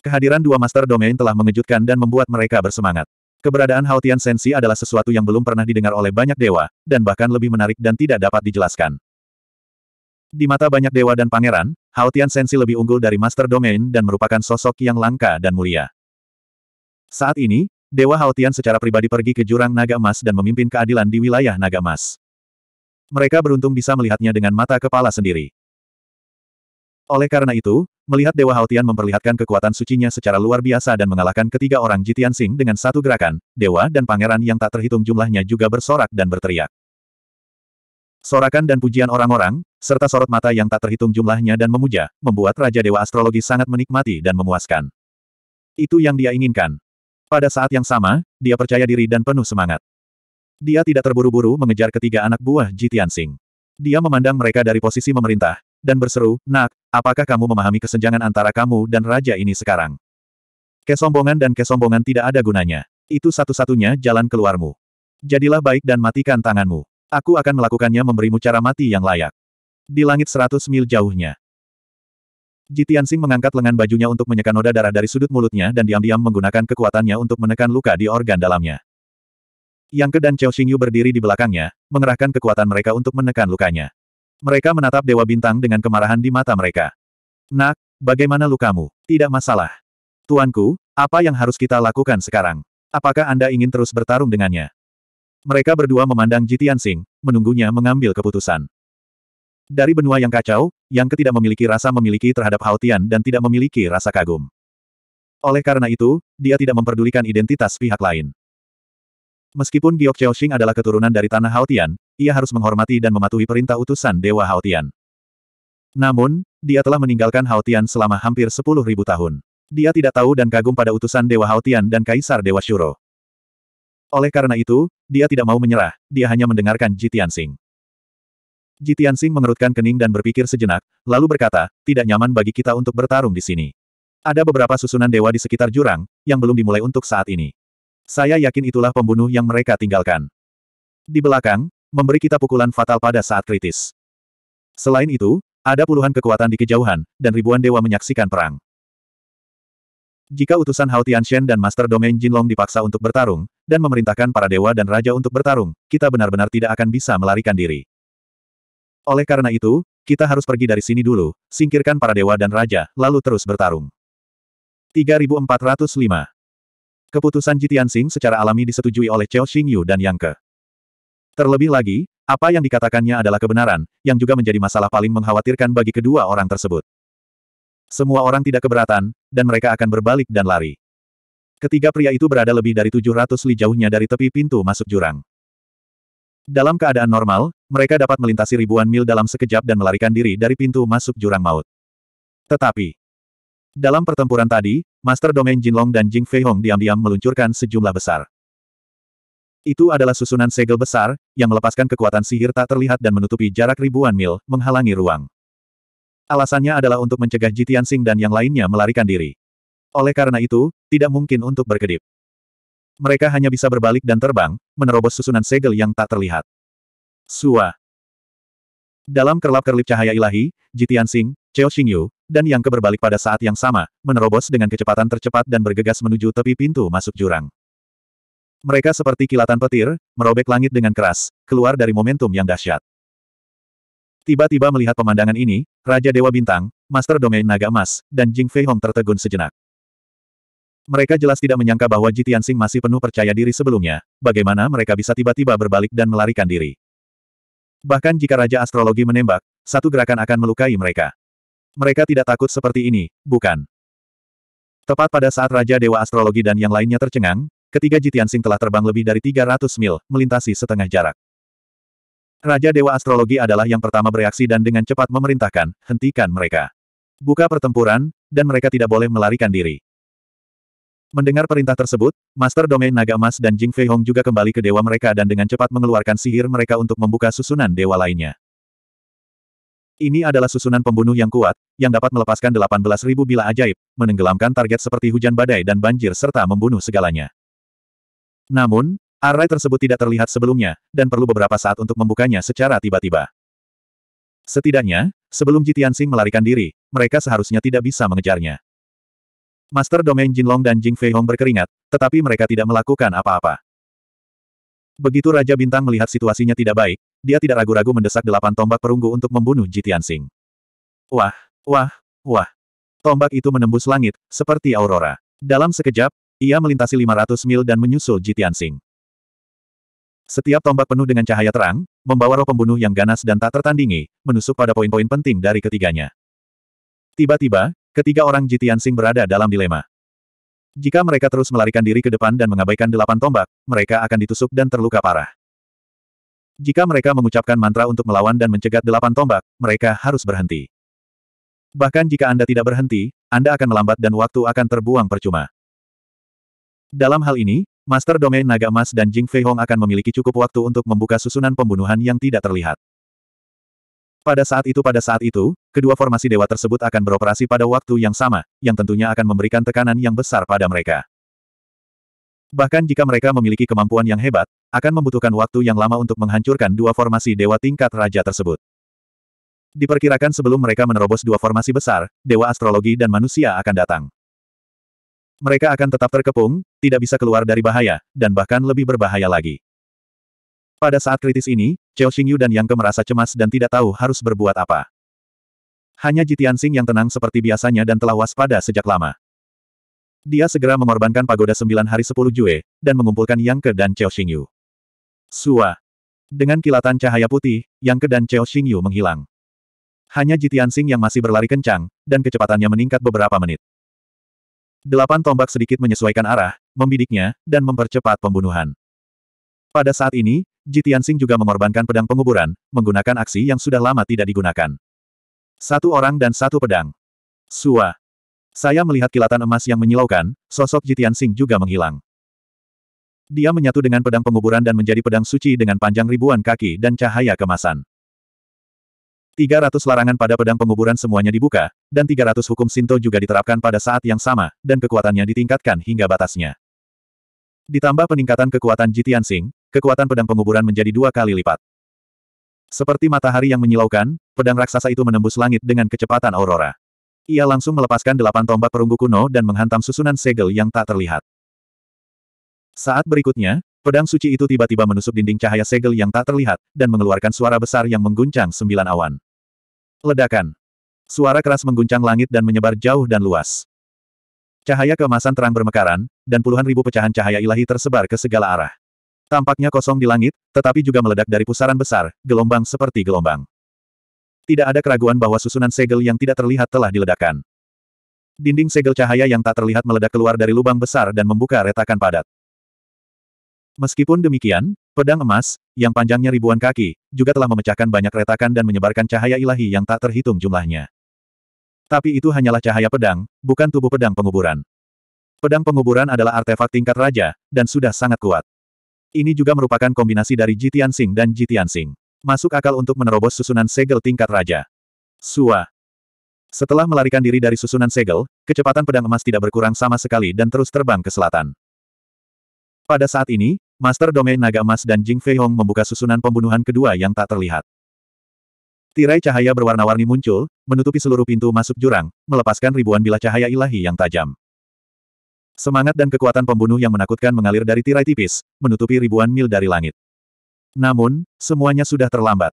Kehadiran dua master domain telah mengejutkan dan membuat mereka bersemangat. Keberadaan Haotian Sensi adalah sesuatu yang belum pernah didengar oleh banyak dewa, dan bahkan lebih menarik dan tidak dapat dijelaskan. Di mata banyak dewa dan pangeran, Haotian Sensi lebih unggul dari Master Domain dan merupakan sosok yang langka dan mulia. Saat ini, Dewa Haotian secara pribadi pergi ke jurang naga emas dan memimpin keadilan di wilayah naga emas. Mereka beruntung bisa melihatnya dengan mata kepala sendiri. Oleh karena itu, melihat Dewa Haotian memperlihatkan kekuatan sucinya secara luar biasa dan mengalahkan ketiga orang Jitian Sing dengan satu gerakan, Dewa dan Pangeran yang tak terhitung jumlahnya juga bersorak dan berteriak. Sorakan dan pujian orang-orang, serta sorot mata yang tak terhitung jumlahnya dan memuja, membuat Raja Dewa Astrologi sangat menikmati dan memuaskan. Itu yang dia inginkan. Pada saat yang sama, dia percaya diri dan penuh semangat. Dia tidak terburu-buru mengejar ketiga anak buah Tianxing. Dia memandang mereka dari posisi memerintah, dan berseru, Nak, apakah kamu memahami kesenjangan antara kamu dan raja ini sekarang? Kesombongan dan kesombongan tidak ada gunanya. Itu satu-satunya jalan keluarmu. Jadilah baik dan matikan tanganmu. Aku akan melakukannya memberimu cara mati yang layak. Di langit seratus mil jauhnya, Sing mengangkat lengan bajunya untuk menyeka noda darah dari sudut mulutnya dan diam-diam menggunakan kekuatannya untuk menekan luka di organ dalamnya. Yang Ke dan Chao Xingyu berdiri di belakangnya, mengerahkan kekuatan mereka untuk menekan lukanya. Mereka menatap Dewa Bintang dengan kemarahan di mata mereka. Nak, bagaimana lukamu? Tidak masalah. Tuanku, apa yang harus kita lakukan sekarang? Apakah Anda ingin terus bertarung dengannya? Mereka berdua memandang Sing, menunggunya mengambil keputusan. Dari benua yang kacau, yang ketidak memiliki rasa memiliki terhadap Haotian dan tidak memiliki rasa kagum. Oleh karena itu, dia tidak memperdulikan identitas pihak lain. Meskipun Giok Xing adalah keturunan dari tanah Haotian, ia harus menghormati dan mematuhi perintah utusan Dewa Haotian. Namun, dia telah meninggalkan Haotian selama hampir 10.000 tahun. Dia tidak tahu dan kagum pada utusan Dewa Haotian dan Kaisar Dewa Shuro. Oleh karena itu, dia tidak mau menyerah, dia hanya mendengarkan Jitian Sing. Jitian Jitiansing mengerutkan kening dan berpikir sejenak, lalu berkata, tidak nyaman bagi kita untuk bertarung di sini. Ada beberapa susunan dewa di sekitar jurang, yang belum dimulai untuk saat ini. Saya yakin itulah pembunuh yang mereka tinggalkan. Di belakang, memberi kita pukulan fatal pada saat kritis. Selain itu, ada puluhan kekuatan di kejauhan, dan ribuan dewa menyaksikan perang. Jika utusan Hao Tianxian dan Master Domain Jinlong dipaksa untuk bertarung, dan memerintahkan para dewa dan raja untuk bertarung, kita benar-benar tidak akan bisa melarikan diri. Oleh karena itu, kita harus pergi dari sini dulu, singkirkan para dewa dan raja, lalu terus bertarung. 3405 Keputusan Jitian Jitiansing secara alami disetujui oleh Cao Xingyu dan Yang Ke. Terlebih lagi, apa yang dikatakannya adalah kebenaran, yang juga menjadi masalah paling mengkhawatirkan bagi kedua orang tersebut. Semua orang tidak keberatan, dan mereka akan berbalik dan lari. Ketiga pria itu berada lebih dari 700 li jauhnya dari tepi pintu masuk jurang. Dalam keadaan normal, mereka dapat melintasi ribuan mil dalam sekejap dan melarikan diri dari pintu masuk jurang maut. Tetapi, dalam pertempuran tadi, Master Domain Jinlong dan Jing Feihong diam-diam meluncurkan sejumlah besar. Itu adalah susunan segel besar, yang melepaskan kekuatan sihir tak terlihat dan menutupi jarak ribuan mil, menghalangi ruang. Alasannya adalah untuk mencegah Jitian Sing dan yang lainnya melarikan diri. Oleh karena itu, tidak mungkin untuk berkedip. Mereka hanya bisa berbalik dan terbang, menerobos susunan segel yang tak terlihat. Sua. Dalam kerlap-kerlip cahaya ilahi, Jitian Sing, Cheo Xingyu, dan yang keberbalik pada saat yang sama, menerobos dengan kecepatan tercepat dan bergegas menuju tepi pintu masuk jurang. Mereka seperti kilatan petir, merobek langit dengan keras, keluar dari momentum yang dahsyat. Tiba-tiba melihat pemandangan ini, Raja Dewa Bintang, Master Domain Naga Emas, dan Jing Fei Hong tertegun sejenak. Mereka jelas tidak menyangka bahwa Ji Tianxing masih penuh percaya diri sebelumnya, bagaimana mereka bisa tiba-tiba berbalik dan melarikan diri. Bahkan jika Raja Astrologi menembak, satu gerakan akan melukai mereka. Mereka tidak takut seperti ini, bukan? Tepat pada saat Raja Dewa Astrologi dan yang lainnya tercengang, ketiga Ji Tianxing telah terbang lebih dari 300 mil, melintasi setengah jarak. Raja Dewa Astrologi adalah yang pertama bereaksi dan dengan cepat memerintahkan, hentikan mereka. Buka pertempuran, dan mereka tidak boleh melarikan diri. Mendengar perintah tersebut, Master Domain Naga Emas dan Jing Fei Hong juga kembali ke dewa mereka dan dengan cepat mengeluarkan sihir mereka untuk membuka susunan dewa lainnya. Ini adalah susunan pembunuh yang kuat, yang dapat melepaskan 18.000 bila ajaib, menenggelamkan target seperti hujan badai dan banjir serta membunuh segalanya. Namun, Array tersebut tidak terlihat sebelumnya, dan perlu beberapa saat untuk membukanya secara tiba-tiba. Setidaknya, sebelum Jitian Sing melarikan diri, mereka seharusnya tidak bisa mengejarnya. Master Domain Jinlong dan Jing Hong berkeringat, tetapi mereka tidak melakukan apa-apa. Begitu Raja Bintang melihat situasinya tidak baik, dia tidak ragu-ragu mendesak delapan tombak perunggu untuk membunuh Jitian Sing. Wah, wah, wah. Tombak itu menembus langit, seperti aurora. Dalam sekejap, ia melintasi 500 mil dan menyusul Jitian Sing. Setiap tombak penuh dengan cahaya terang, membawa roh pembunuh yang ganas dan tak tertandingi, menusuk pada poin-poin penting dari ketiganya. Tiba-tiba, Ketiga orang Jitian Sing berada dalam dilema. Jika mereka terus melarikan diri ke depan dan mengabaikan delapan tombak, mereka akan ditusuk dan terluka parah. Jika mereka mengucapkan mantra untuk melawan dan mencegat delapan tombak, mereka harus berhenti. Bahkan jika Anda tidak berhenti, Anda akan melambat dan waktu akan terbuang percuma. Dalam hal ini, Master Domain Naga Emas dan Jing Fei Hong akan memiliki cukup waktu untuk membuka susunan pembunuhan yang tidak terlihat. Pada saat itu pada saat itu, kedua formasi dewa tersebut akan beroperasi pada waktu yang sama, yang tentunya akan memberikan tekanan yang besar pada mereka. Bahkan jika mereka memiliki kemampuan yang hebat, akan membutuhkan waktu yang lama untuk menghancurkan dua formasi dewa tingkat raja tersebut. Diperkirakan sebelum mereka menerobos dua formasi besar, dewa astrologi dan manusia akan datang. Mereka akan tetap terkepung, tidak bisa keluar dari bahaya, dan bahkan lebih berbahaya lagi. Pada saat kritis ini, Chao Xingyu dan Yang Ke merasa cemas dan tidak tahu harus berbuat apa. Hanya Ji Tianxing yang tenang seperti biasanya dan telah waspada sejak lama. Dia segera mengorbankan pagoda sembilan hari sepuluh Jue, dan mengumpulkan Yang Ke dan Chao Xingyu. Sua. Dengan kilatan cahaya putih, Yang Ke dan Chao Xingyu menghilang. Hanya Ji Tianxing yang masih berlari kencang, dan kecepatannya meningkat beberapa menit. Delapan tombak sedikit menyesuaikan arah, membidiknya, dan mempercepat pembunuhan. Pada saat ini, Jitiansing juga mengorbankan pedang penguburan, menggunakan aksi yang sudah lama tidak digunakan. Satu orang dan satu pedang. Sua. Saya melihat kilatan emas yang menyilaukan, sosok Jitiansing juga menghilang. Dia menyatu dengan pedang penguburan dan menjadi pedang suci dengan panjang ribuan kaki dan cahaya kemasan. 300 larangan pada pedang penguburan semuanya dibuka, dan 300 hukum Sinto juga diterapkan pada saat yang sama, dan kekuatannya ditingkatkan hingga batasnya. Ditambah peningkatan kekuatan Jitian Sing, kekuatan pedang penguburan menjadi dua kali lipat. Seperti matahari yang menyilaukan, pedang raksasa itu menembus langit dengan kecepatan aurora. Ia langsung melepaskan delapan tombak perunggu kuno dan menghantam susunan segel yang tak terlihat. Saat berikutnya, pedang suci itu tiba-tiba menusuk dinding cahaya segel yang tak terlihat, dan mengeluarkan suara besar yang mengguncang sembilan awan. Ledakan. Suara keras mengguncang langit dan menyebar jauh dan luas. Cahaya keemasan terang bermekaran, dan puluhan ribu pecahan cahaya ilahi tersebar ke segala arah. Tampaknya kosong di langit, tetapi juga meledak dari pusaran besar, gelombang seperti gelombang. Tidak ada keraguan bahwa susunan segel yang tidak terlihat telah diledakkan. Dinding segel cahaya yang tak terlihat meledak keluar dari lubang besar dan membuka retakan padat. Meskipun demikian, pedang emas, yang panjangnya ribuan kaki, juga telah memecahkan banyak retakan dan menyebarkan cahaya ilahi yang tak terhitung jumlahnya. Tapi itu hanyalah cahaya pedang, bukan tubuh pedang penguburan. Pedang penguburan adalah artefak tingkat raja, dan sudah sangat kuat. Ini juga merupakan kombinasi dari Jitian Sing dan Jitian Sing. Masuk akal untuk menerobos susunan segel tingkat raja. Sua. Setelah melarikan diri dari susunan segel, kecepatan pedang emas tidak berkurang sama sekali dan terus terbang ke selatan. Pada saat ini, Master Domain Naga Emas dan Jing Feihong membuka susunan pembunuhan kedua yang tak terlihat. Tirai cahaya berwarna-warni muncul, menutupi seluruh pintu masuk jurang, melepaskan ribuan bilah cahaya ilahi yang tajam. Semangat dan kekuatan pembunuh yang menakutkan mengalir dari tirai tipis, menutupi ribuan mil dari langit. Namun, semuanya sudah terlambat.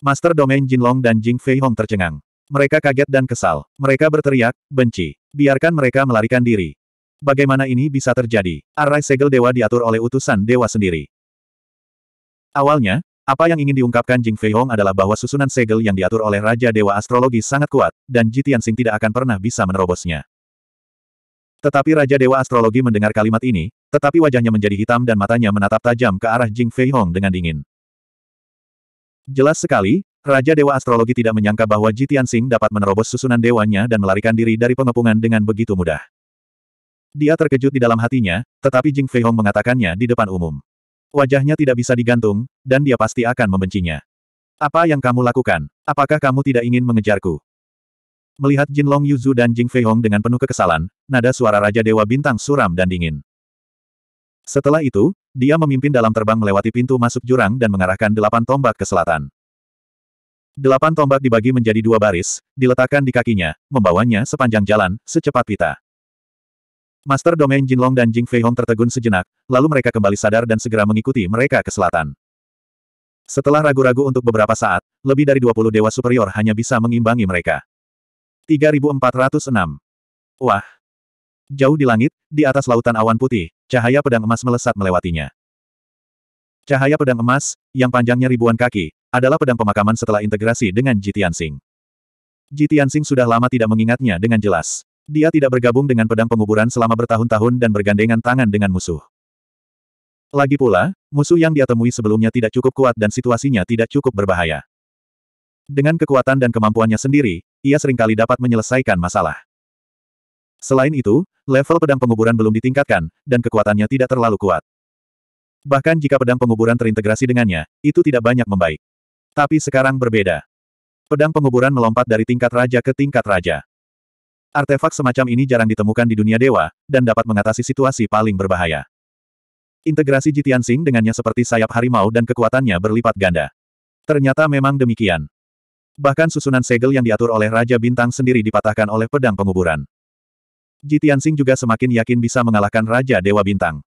Master Domain Jinlong dan Jing Fei Hong tercengang. Mereka kaget dan kesal. Mereka berteriak, benci. Biarkan mereka melarikan diri. Bagaimana ini bisa terjadi? Arai segel dewa diatur oleh utusan dewa sendiri. Awalnya, apa yang ingin diungkapkan Jing Fei Hong adalah bahwa susunan segel yang diatur oleh Raja Dewa Astrologi sangat kuat, dan Jitian Sing tidak akan pernah bisa menerobosnya. Tetapi Raja Dewa Astrologi mendengar kalimat ini, tetapi wajahnya menjadi hitam dan matanya menatap tajam ke arah Jing Fei Hong dengan dingin. Jelas sekali, Raja Dewa Astrologi tidak menyangka bahwa Ji Tianxing dapat menerobos susunan dewanya dan melarikan diri dari pengepungan dengan begitu mudah. Dia terkejut di dalam hatinya, tetapi Jing Fei Hong mengatakannya di depan umum. Wajahnya tidak bisa digantung, dan dia pasti akan membencinya. Apa yang kamu lakukan? Apakah kamu tidak ingin mengejarku? Melihat Jin Long Yuzu dan Jing Feihong dengan penuh kekesalan, nada suara Raja Dewa Bintang suram dan dingin. Setelah itu, dia memimpin dalam terbang melewati pintu masuk jurang dan mengarahkan delapan tombak ke selatan. Delapan tombak dibagi menjadi dua baris, diletakkan di kakinya, membawanya sepanjang jalan, secepat pita. Master Domain Jin Long dan Jing Feihong tertegun sejenak, lalu mereka kembali sadar dan segera mengikuti mereka ke selatan. Setelah ragu-ragu untuk beberapa saat, lebih dari 20 dewa superior hanya bisa mengimbangi mereka. 3406. Wah! Jauh di langit, di atas lautan awan putih, cahaya pedang emas melesat melewatinya. Cahaya pedang emas, yang panjangnya ribuan kaki, adalah pedang pemakaman setelah integrasi dengan Jitian Sing. Jitian Sing sudah lama tidak mengingatnya dengan jelas. Dia tidak bergabung dengan pedang penguburan selama bertahun-tahun dan bergandengan tangan dengan musuh. Lagi pula, musuh yang dia temui sebelumnya tidak cukup kuat dan situasinya tidak cukup berbahaya. Dengan kekuatan dan kemampuannya sendiri, ia seringkali dapat menyelesaikan masalah. Selain itu, level pedang penguburan belum ditingkatkan, dan kekuatannya tidak terlalu kuat. Bahkan jika pedang penguburan terintegrasi dengannya, itu tidak banyak membaik. Tapi sekarang berbeda. Pedang penguburan melompat dari tingkat raja ke tingkat raja. Artefak semacam ini jarang ditemukan di dunia dewa, dan dapat mengatasi situasi paling berbahaya. Integrasi Jitian Sing dengannya seperti sayap harimau dan kekuatannya berlipat ganda. Ternyata memang demikian. Bahkan susunan segel yang diatur oleh Raja Bintang sendiri dipatahkan oleh pedang penguburan. Ji Tianxing juga semakin yakin bisa mengalahkan Raja Dewa Bintang.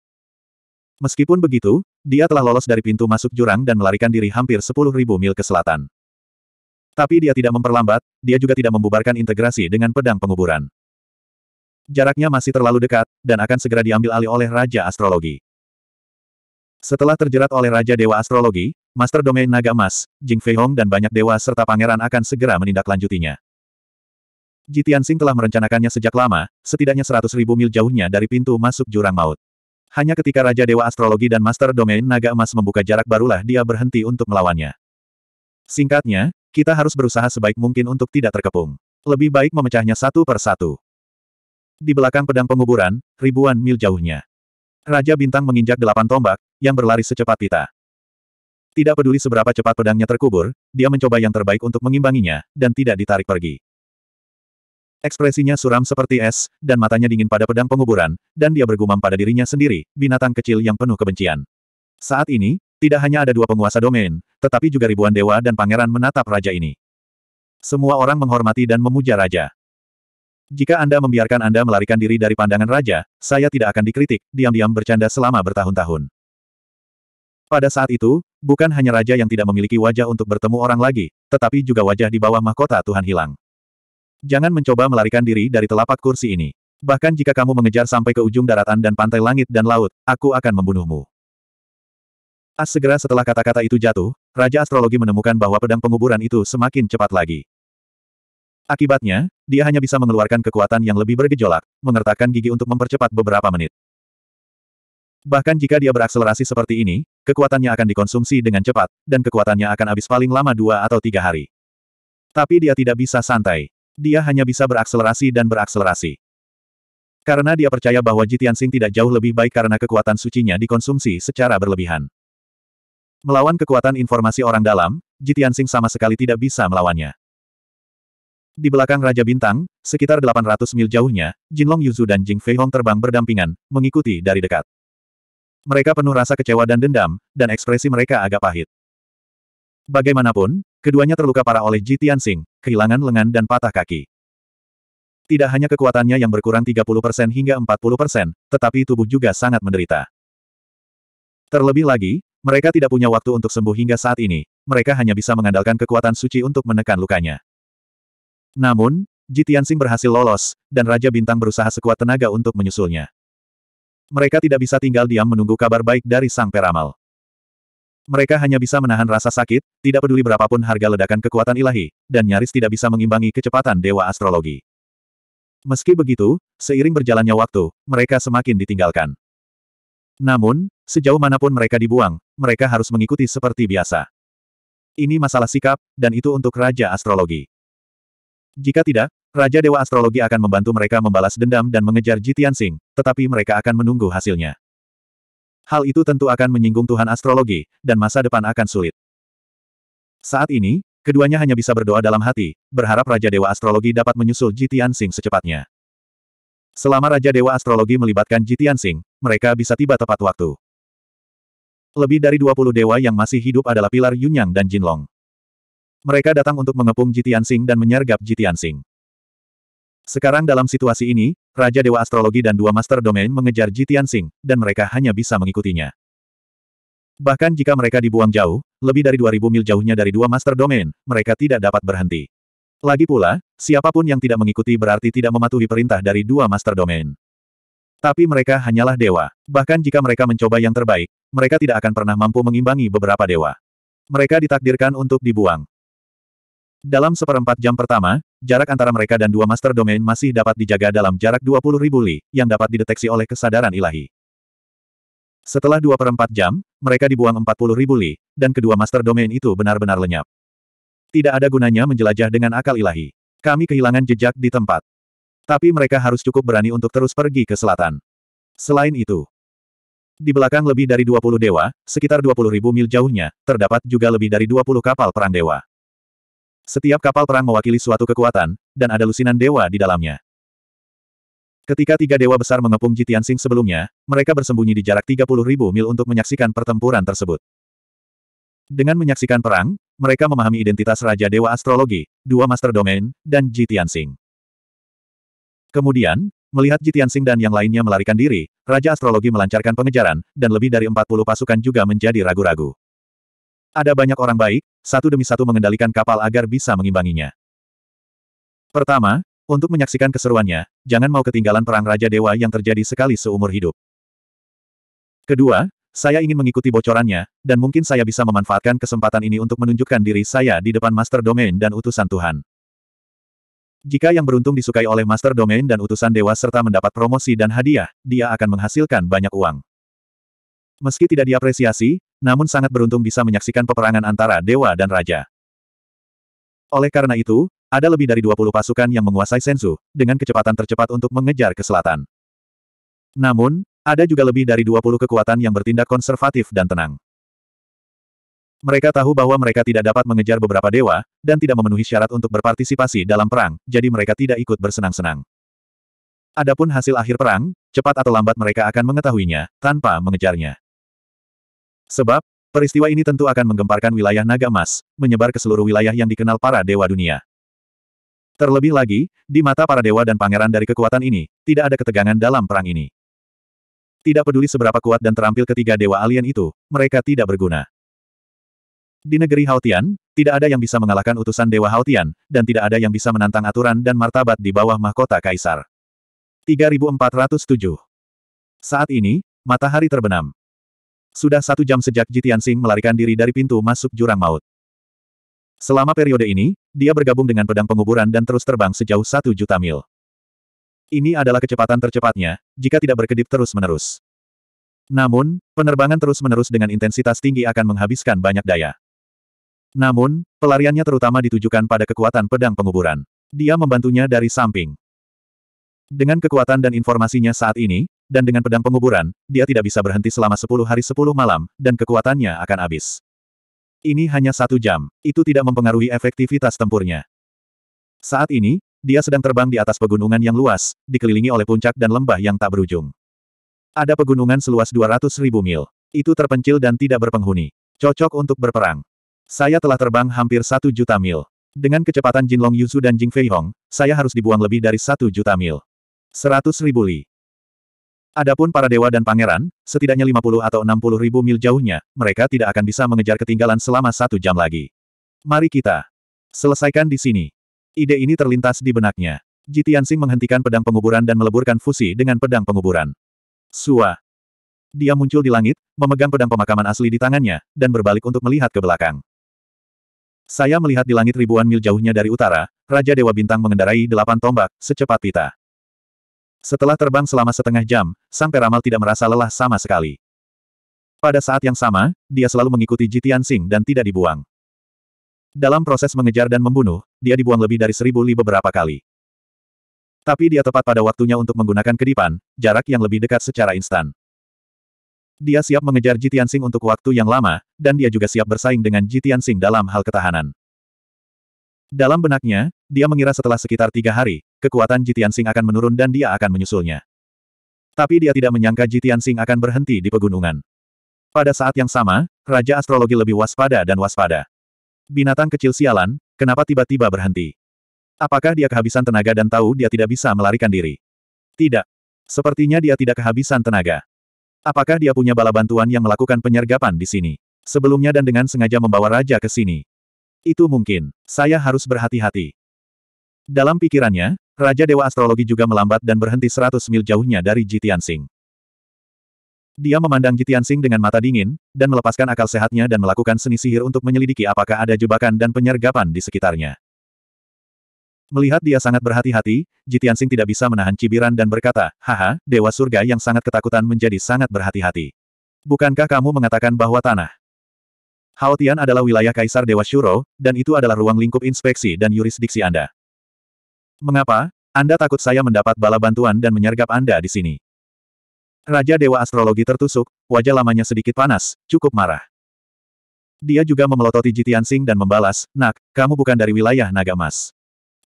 Meskipun begitu, dia telah lolos dari pintu masuk jurang dan melarikan diri hampir 10.000 mil ke selatan. Tapi dia tidak memperlambat, dia juga tidak membubarkan integrasi dengan pedang penguburan. Jaraknya masih terlalu dekat, dan akan segera diambil alih oleh Raja Astrologi. Setelah terjerat oleh Raja Dewa Astrologi, Master Domain Naga Emas, Jing Fei Hong, dan banyak dewa serta pangeran akan segera menindaklanjutinya. Ji Tianxing telah merencanakannya sejak lama, setidaknya seratus ribu mil jauhnya dari pintu masuk jurang maut. Hanya ketika Raja Dewa Astrologi dan Master Domain Naga Emas membuka jarak barulah dia berhenti untuk melawannya. Singkatnya, kita harus berusaha sebaik mungkin untuk tidak terkepung. Lebih baik memecahnya satu per satu. Di belakang pedang penguburan, ribuan mil jauhnya. Raja Bintang menginjak delapan tombak, yang berlari secepat pita. Tidak peduli seberapa cepat pedangnya terkubur, dia mencoba yang terbaik untuk mengimbanginya, dan tidak ditarik pergi. Ekspresinya suram seperti es, dan matanya dingin pada pedang penguburan, dan dia bergumam pada dirinya sendiri, binatang kecil yang penuh kebencian. Saat ini, tidak hanya ada dua penguasa domain, tetapi juga ribuan dewa dan pangeran menatap raja ini. Semua orang menghormati dan memuja raja. Jika Anda membiarkan Anda melarikan diri dari pandangan raja, saya tidak akan dikritik, diam-diam bercanda selama bertahun-tahun. Pada saat itu, bukan hanya raja yang tidak memiliki wajah untuk bertemu orang lagi, tetapi juga wajah di bawah mahkota Tuhan hilang. Jangan mencoba melarikan diri dari telapak kursi ini. Bahkan jika kamu mengejar sampai ke ujung daratan dan pantai langit dan laut, aku akan membunuhmu. As ah, segera setelah kata-kata itu jatuh, Raja Astrologi menemukan bahwa pedang penguburan itu semakin cepat lagi. Akibatnya, dia hanya bisa mengeluarkan kekuatan yang lebih bergejolak, mengertakkan gigi untuk mempercepat beberapa menit. Bahkan jika dia berakselerasi seperti ini, kekuatannya akan dikonsumsi dengan cepat, dan kekuatannya akan habis paling lama dua atau tiga hari. Tapi dia tidak bisa santai. Dia hanya bisa berakselerasi dan berakselerasi. Karena dia percaya bahwa Jitian Sing tidak jauh lebih baik karena kekuatan sucinya dikonsumsi secara berlebihan. Melawan kekuatan informasi orang dalam, Jitian Sing sama sekali tidak bisa melawannya. Di belakang Raja Bintang, sekitar 800 mil jauhnya, Jinlong Yuzu dan Jing Feihong terbang berdampingan, mengikuti dari dekat. Mereka penuh rasa kecewa dan dendam, dan ekspresi mereka agak pahit. Bagaimanapun, keduanya terluka parah oleh Ji Tianxing, kehilangan lengan dan patah kaki. Tidak hanya kekuatannya yang berkurang 30% hingga 40%, tetapi tubuh juga sangat menderita. Terlebih lagi, mereka tidak punya waktu untuk sembuh hingga saat ini, mereka hanya bisa mengandalkan kekuatan suci untuk menekan lukanya. Namun, Ji Tianxing berhasil lolos, dan Raja Bintang berusaha sekuat tenaga untuk menyusulnya. Mereka tidak bisa tinggal diam menunggu kabar baik dari sang peramal. Mereka hanya bisa menahan rasa sakit, tidak peduli berapapun harga ledakan kekuatan ilahi, dan nyaris tidak bisa mengimbangi kecepatan Dewa Astrologi. Meski begitu, seiring berjalannya waktu, mereka semakin ditinggalkan. Namun, sejauh manapun mereka dibuang, mereka harus mengikuti seperti biasa. Ini masalah sikap, dan itu untuk Raja Astrologi. Jika tidak, Raja Dewa Astrologi akan membantu mereka membalas dendam dan mengejar Jitian Sing, tetapi mereka akan menunggu hasilnya. Hal itu tentu akan menyinggung Tuhan Astrologi, dan masa depan akan sulit. Saat ini, keduanya hanya bisa berdoa dalam hati, berharap Raja Dewa Astrologi dapat menyusul Jitian Sing secepatnya. Selama Raja Dewa Astrologi melibatkan Jitian Sing, mereka bisa tiba tepat waktu. Lebih dari 20 dewa yang masih hidup adalah pilar Yunyang dan Jinlong. Mereka datang untuk mengepung Jitian Sing dan menyergap Jitian Sing. Sekarang dalam situasi ini, Raja Dewa Astrologi dan dua Master Domain mengejar Jitian Sing, dan mereka hanya bisa mengikutinya. Bahkan jika mereka dibuang jauh, lebih dari 2000 mil jauhnya dari dua Master Domain, mereka tidak dapat berhenti. Lagi pula, siapapun yang tidak mengikuti berarti tidak mematuhi perintah dari dua Master Domain. Tapi mereka hanyalah dewa. Bahkan jika mereka mencoba yang terbaik, mereka tidak akan pernah mampu mengimbangi beberapa dewa. Mereka ditakdirkan untuk dibuang. Dalam seperempat jam pertama, jarak antara mereka dan dua master domain masih dapat dijaga dalam jarak 20 ribu li, yang dapat dideteksi oleh kesadaran ilahi. Setelah dua perempat jam, mereka dibuang 40 ribu li, dan kedua master domain itu benar-benar lenyap. Tidak ada gunanya menjelajah dengan akal ilahi. Kami kehilangan jejak di tempat. Tapi mereka harus cukup berani untuk terus pergi ke selatan. Selain itu, di belakang lebih dari 20 dewa, sekitar 20 ribu mil jauhnya, terdapat juga lebih dari 20 kapal perang dewa. Setiap kapal perang mewakili suatu kekuatan, dan ada lusinan dewa di dalamnya. Ketika tiga dewa besar mengepung Jitian Jitiansing sebelumnya, mereka bersembunyi di jarak 30.000 mil untuk menyaksikan pertempuran tersebut. Dengan menyaksikan perang, mereka memahami identitas Raja Dewa Astrologi, dua Master Domain, dan Jitian Jitiansing. Kemudian, melihat Jitian Jitiansing dan yang lainnya melarikan diri, Raja Astrologi melancarkan pengejaran, dan lebih dari 40 pasukan juga menjadi ragu-ragu. Ada banyak orang baik, satu demi satu mengendalikan kapal agar bisa mengimbanginya. Pertama, untuk menyaksikan keseruannya, jangan mau ketinggalan perang Raja Dewa yang terjadi sekali seumur hidup. Kedua, saya ingin mengikuti bocorannya, dan mungkin saya bisa memanfaatkan kesempatan ini untuk menunjukkan diri saya di depan Master Domain dan utusan Tuhan. Jika yang beruntung disukai oleh Master Domain dan utusan Dewa serta mendapat promosi dan hadiah, dia akan menghasilkan banyak uang. Meski tidak diapresiasi, namun sangat beruntung bisa menyaksikan peperangan antara dewa dan raja. Oleh karena itu, ada lebih dari 20 pasukan yang menguasai Sensu, dengan kecepatan tercepat untuk mengejar ke selatan. Namun, ada juga lebih dari 20 kekuatan yang bertindak konservatif dan tenang. Mereka tahu bahwa mereka tidak dapat mengejar beberapa dewa, dan tidak memenuhi syarat untuk berpartisipasi dalam perang, jadi mereka tidak ikut bersenang-senang. Adapun hasil akhir perang, cepat atau lambat mereka akan mengetahuinya, tanpa mengejarnya. Sebab, peristiwa ini tentu akan menggemparkan wilayah naga emas, menyebar ke seluruh wilayah yang dikenal para dewa dunia. Terlebih lagi, di mata para dewa dan pangeran dari kekuatan ini, tidak ada ketegangan dalam perang ini. Tidak peduli seberapa kuat dan terampil ketiga dewa alien itu, mereka tidak berguna. Di negeri Haotian, tidak ada yang bisa mengalahkan utusan dewa Haotian, dan tidak ada yang bisa menantang aturan dan martabat di bawah mahkota kaisar. 3407 Saat ini, matahari terbenam. Sudah satu jam sejak Jitian Sing melarikan diri dari pintu masuk jurang maut. Selama periode ini, dia bergabung dengan pedang penguburan dan terus terbang sejauh satu juta mil. Ini adalah kecepatan tercepatnya, jika tidak berkedip terus-menerus. Namun, penerbangan terus-menerus dengan intensitas tinggi akan menghabiskan banyak daya. Namun, pelariannya terutama ditujukan pada kekuatan pedang penguburan. Dia membantunya dari samping. Dengan kekuatan dan informasinya saat ini, dan dengan pedang penguburan, dia tidak bisa berhenti selama sepuluh hari sepuluh malam, dan kekuatannya akan habis. Ini hanya satu jam, itu tidak mempengaruhi efektivitas tempurnya. Saat ini, dia sedang terbang di atas pegunungan yang luas, dikelilingi oleh puncak dan lembah yang tak berujung. Ada pegunungan seluas 200 ribu mil. Itu terpencil dan tidak berpenghuni. Cocok untuk berperang. Saya telah terbang hampir satu juta mil. Dengan kecepatan Jinlong Yuzu dan Jing Feihong, saya harus dibuang lebih dari satu juta mil. Seratus ribu li. Adapun para dewa dan pangeran, setidaknya 50 atau 60 ribu mil jauhnya, mereka tidak akan bisa mengejar ketinggalan selama satu jam lagi. Mari kita selesaikan di sini. Ide ini terlintas di benaknya. Jitiansing menghentikan pedang penguburan dan meleburkan fusi dengan pedang penguburan. Sua. Dia muncul di langit, memegang pedang pemakaman asli di tangannya, dan berbalik untuk melihat ke belakang. Saya melihat di langit ribuan mil jauhnya dari utara, Raja Dewa Bintang mengendarai delapan tombak, secepat pita. Setelah terbang selama setengah jam, Sang Peramal tidak merasa lelah sama sekali. Pada saat yang sama, dia selalu mengikuti Jitian Sing dan tidak dibuang. Dalam proses mengejar dan membunuh, dia dibuang lebih dari seribu li beberapa kali. Tapi dia tepat pada waktunya untuk menggunakan kedipan, jarak yang lebih dekat secara instan. Dia siap mengejar Jitian Sing untuk waktu yang lama, dan dia juga siap bersaing dengan Jitian Sing dalam hal ketahanan. Dalam benaknya, dia mengira setelah sekitar tiga hari, kekuatan Jitian Sing akan menurun dan dia akan menyusulnya. Tapi dia tidak menyangka Jitian Sing akan berhenti di pegunungan. Pada saat yang sama, Raja Astrologi lebih waspada dan waspada. Binatang kecil sialan, kenapa tiba-tiba berhenti? Apakah dia kehabisan tenaga dan tahu dia tidak bisa melarikan diri? Tidak. Sepertinya dia tidak kehabisan tenaga. Apakah dia punya bala bantuan yang melakukan penyergapan di sini? Sebelumnya dan dengan sengaja membawa raja ke sini. Itu mungkin. Saya harus berhati-hati. Dalam pikirannya, Raja Dewa Astrologi juga melambat dan berhenti 100 mil jauhnya dari Jitian Jitiansing. Dia memandang Jitian Jitiansing dengan mata dingin, dan melepaskan akal sehatnya dan melakukan seni sihir untuk menyelidiki apakah ada jebakan dan penyergapan di sekitarnya. Melihat dia sangat berhati-hati, Jitian Jitiansing tidak bisa menahan cibiran dan berkata, Haha, Dewa Surga yang sangat ketakutan menjadi sangat berhati-hati. Bukankah kamu mengatakan bahwa tanah Haotian adalah wilayah Kaisar Dewa Shuro, dan itu adalah ruang lingkup inspeksi dan yurisdiksi Anda. Mengapa? Anda takut saya mendapat bala bantuan dan menyergap Anda di sini. Raja Dewa Astrologi tertusuk, wajah lamanya sedikit panas, cukup marah. Dia juga memelototi Jitian Sing dan membalas, Nak, kamu bukan dari wilayah Naga Mas.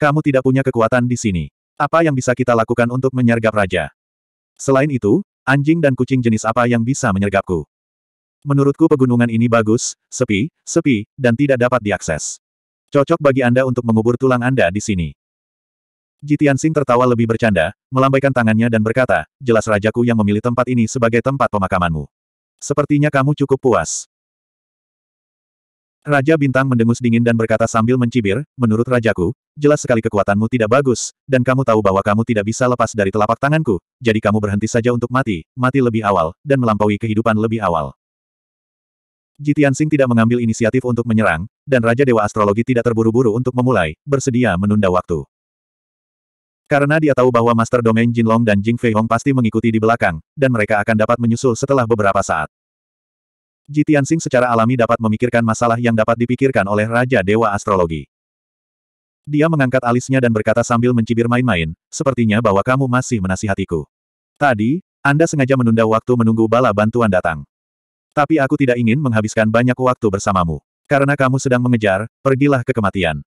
Kamu tidak punya kekuatan di sini. Apa yang bisa kita lakukan untuk menyergap Raja? Selain itu, anjing dan kucing jenis apa yang bisa menyergapku? Menurutku pegunungan ini bagus, sepi, sepi, dan tidak dapat diakses. Cocok bagi Anda untuk mengubur tulang Anda di sini. Jitian Sing tertawa lebih bercanda, melambaikan tangannya dan berkata, jelas rajaku yang memilih tempat ini sebagai tempat pemakamanmu. Sepertinya kamu cukup puas. Raja Bintang mendengus dingin dan berkata sambil mencibir, menurut rajaku, jelas sekali kekuatanmu tidak bagus, dan kamu tahu bahwa kamu tidak bisa lepas dari telapak tanganku, jadi kamu berhenti saja untuk mati, mati lebih awal, dan melampaui kehidupan lebih awal. Sing tidak mengambil inisiatif untuk menyerang, dan Raja Dewa Astrologi tidak terburu-buru untuk memulai, bersedia menunda waktu. Karena dia tahu bahwa Master Domain Jinlong dan Jing Hong pasti mengikuti di belakang, dan mereka akan dapat menyusul setelah beberapa saat. Sing secara alami dapat memikirkan masalah yang dapat dipikirkan oleh Raja Dewa Astrologi. Dia mengangkat alisnya dan berkata sambil mencibir main-main, sepertinya bahwa kamu masih menasihatiku. Tadi, Anda sengaja menunda waktu menunggu bala bantuan datang. Tapi aku tidak ingin menghabiskan banyak waktu bersamamu. Karena kamu sedang mengejar, pergilah ke kematian.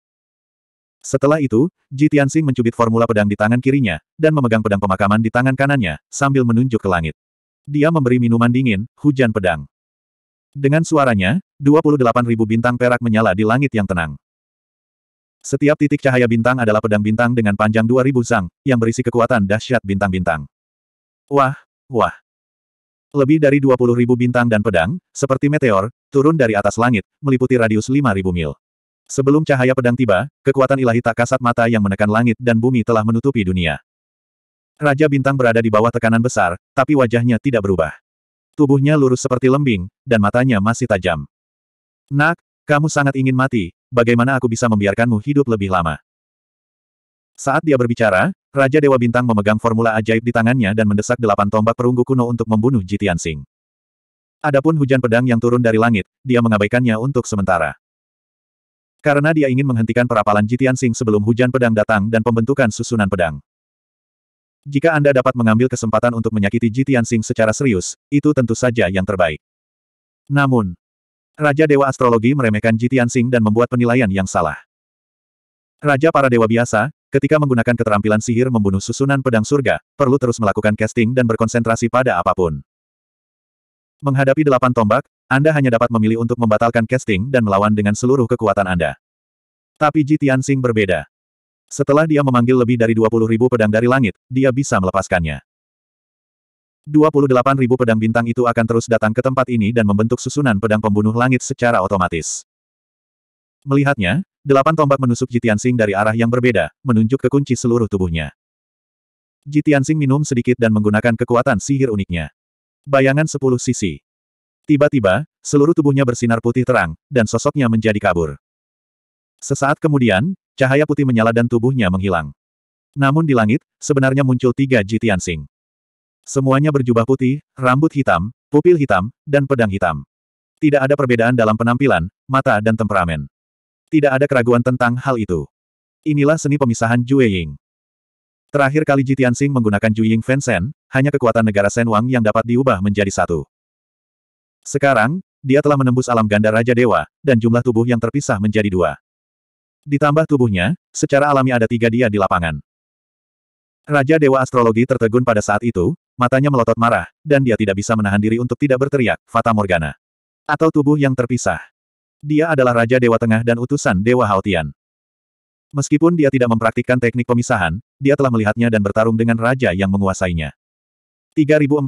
Setelah itu, Ji Tianxing mencubit formula pedang di tangan kirinya, dan memegang pedang pemakaman di tangan kanannya, sambil menunjuk ke langit. Dia memberi minuman dingin, hujan pedang. Dengan suaranya, ribu bintang perak menyala di langit yang tenang. Setiap titik cahaya bintang adalah pedang bintang dengan panjang 2.000 zang, yang berisi kekuatan dahsyat bintang-bintang. Wah, wah. Lebih dari 20 ribu bintang dan pedang, seperti meteor, turun dari atas langit, meliputi radius 5 ribu mil. Sebelum cahaya pedang tiba, kekuatan ilahi tak kasat mata yang menekan langit dan bumi telah menutupi dunia. Raja Bintang berada di bawah tekanan besar, tapi wajahnya tidak berubah. Tubuhnya lurus seperti lembing, dan matanya masih tajam. Nak, kamu sangat ingin mati, bagaimana aku bisa membiarkanmu hidup lebih lama? Saat dia berbicara, Raja Dewa Bintang memegang formula ajaib di tangannya dan mendesak delapan tombak perunggu kuno untuk membunuh Jitian Sing. Adapun hujan pedang yang turun dari langit, dia mengabaikannya untuk sementara. Karena dia ingin menghentikan perapalan Jitian Sing sebelum hujan pedang datang dan pembentukan susunan pedang. Jika Anda dapat mengambil kesempatan untuk menyakiti Jitian Sing secara serius, itu tentu saja yang terbaik. Namun, Raja Dewa Astrologi meremehkan Jitian Sing dan membuat penilaian yang salah. Raja para dewa biasa, Ketika menggunakan keterampilan sihir membunuh susunan pedang surga, perlu terus melakukan casting dan berkonsentrasi pada apapun. Menghadapi delapan tombak, Anda hanya dapat memilih untuk membatalkan casting dan melawan dengan seluruh kekuatan Anda. Tapi Ji Tianxing berbeda. Setelah dia memanggil lebih dari 20 ribu pedang dari langit, dia bisa melepaskannya. 28 ribu pedang bintang itu akan terus datang ke tempat ini dan membentuk susunan pedang pembunuh langit secara otomatis. Melihatnya, Delapan tombak menusuk Jitian Jitiansing dari arah yang berbeda, menunjuk ke kunci seluruh tubuhnya. Jitian Jitiansing minum sedikit dan menggunakan kekuatan sihir uniknya. Bayangan sepuluh sisi. Tiba-tiba, seluruh tubuhnya bersinar putih terang, dan sosoknya menjadi kabur. Sesaat kemudian, cahaya putih menyala dan tubuhnya menghilang. Namun di langit, sebenarnya muncul tiga Jitian Jitiansing. Semuanya berjubah putih, rambut hitam, pupil hitam, dan pedang hitam. Tidak ada perbedaan dalam penampilan, mata dan temperamen. Tidak ada keraguan tentang hal itu. Inilah seni pemisahan Jue Ying. Terakhir kali Jitian Xing menggunakan Ju Ying hanya kekuatan negara Sen Wang yang dapat diubah menjadi satu. Sekarang, dia telah menembus alam ganda Raja Dewa, dan jumlah tubuh yang terpisah menjadi dua. Ditambah tubuhnya, secara alami ada tiga dia di lapangan. Raja Dewa Astrologi tertegun pada saat itu, matanya melotot marah, dan dia tidak bisa menahan diri untuk tidak berteriak, Fata Morgana. Atau tubuh yang terpisah. Dia adalah Raja Dewa Tengah dan utusan Dewa Haotian. Meskipun dia tidak mempraktikkan teknik pemisahan, dia telah melihatnya dan bertarung dengan raja yang menguasainya. 3408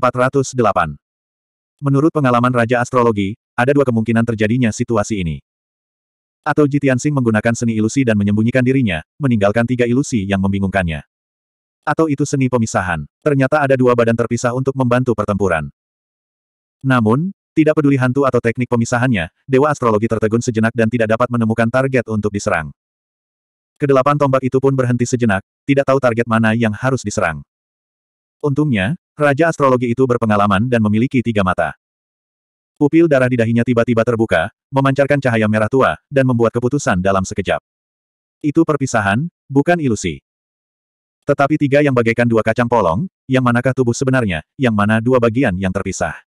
Menurut pengalaman Raja Astrologi, ada dua kemungkinan terjadinya situasi ini. Atau Jitiansing menggunakan seni ilusi dan menyembunyikan dirinya, meninggalkan tiga ilusi yang membingungkannya. Atau itu seni pemisahan. Ternyata ada dua badan terpisah untuk membantu pertempuran. Namun, tidak peduli hantu atau teknik pemisahannya, Dewa Astrologi tertegun sejenak dan tidak dapat menemukan target untuk diserang. Kedelapan tombak itu pun berhenti sejenak, tidak tahu target mana yang harus diserang. Untungnya, Raja Astrologi itu berpengalaman dan memiliki tiga mata. Pupil darah di dahinya tiba-tiba terbuka, memancarkan cahaya merah tua, dan membuat keputusan dalam sekejap. Itu perpisahan, bukan ilusi. Tetapi tiga yang bagaikan dua kacang polong, yang manakah tubuh sebenarnya, yang mana dua bagian yang terpisah.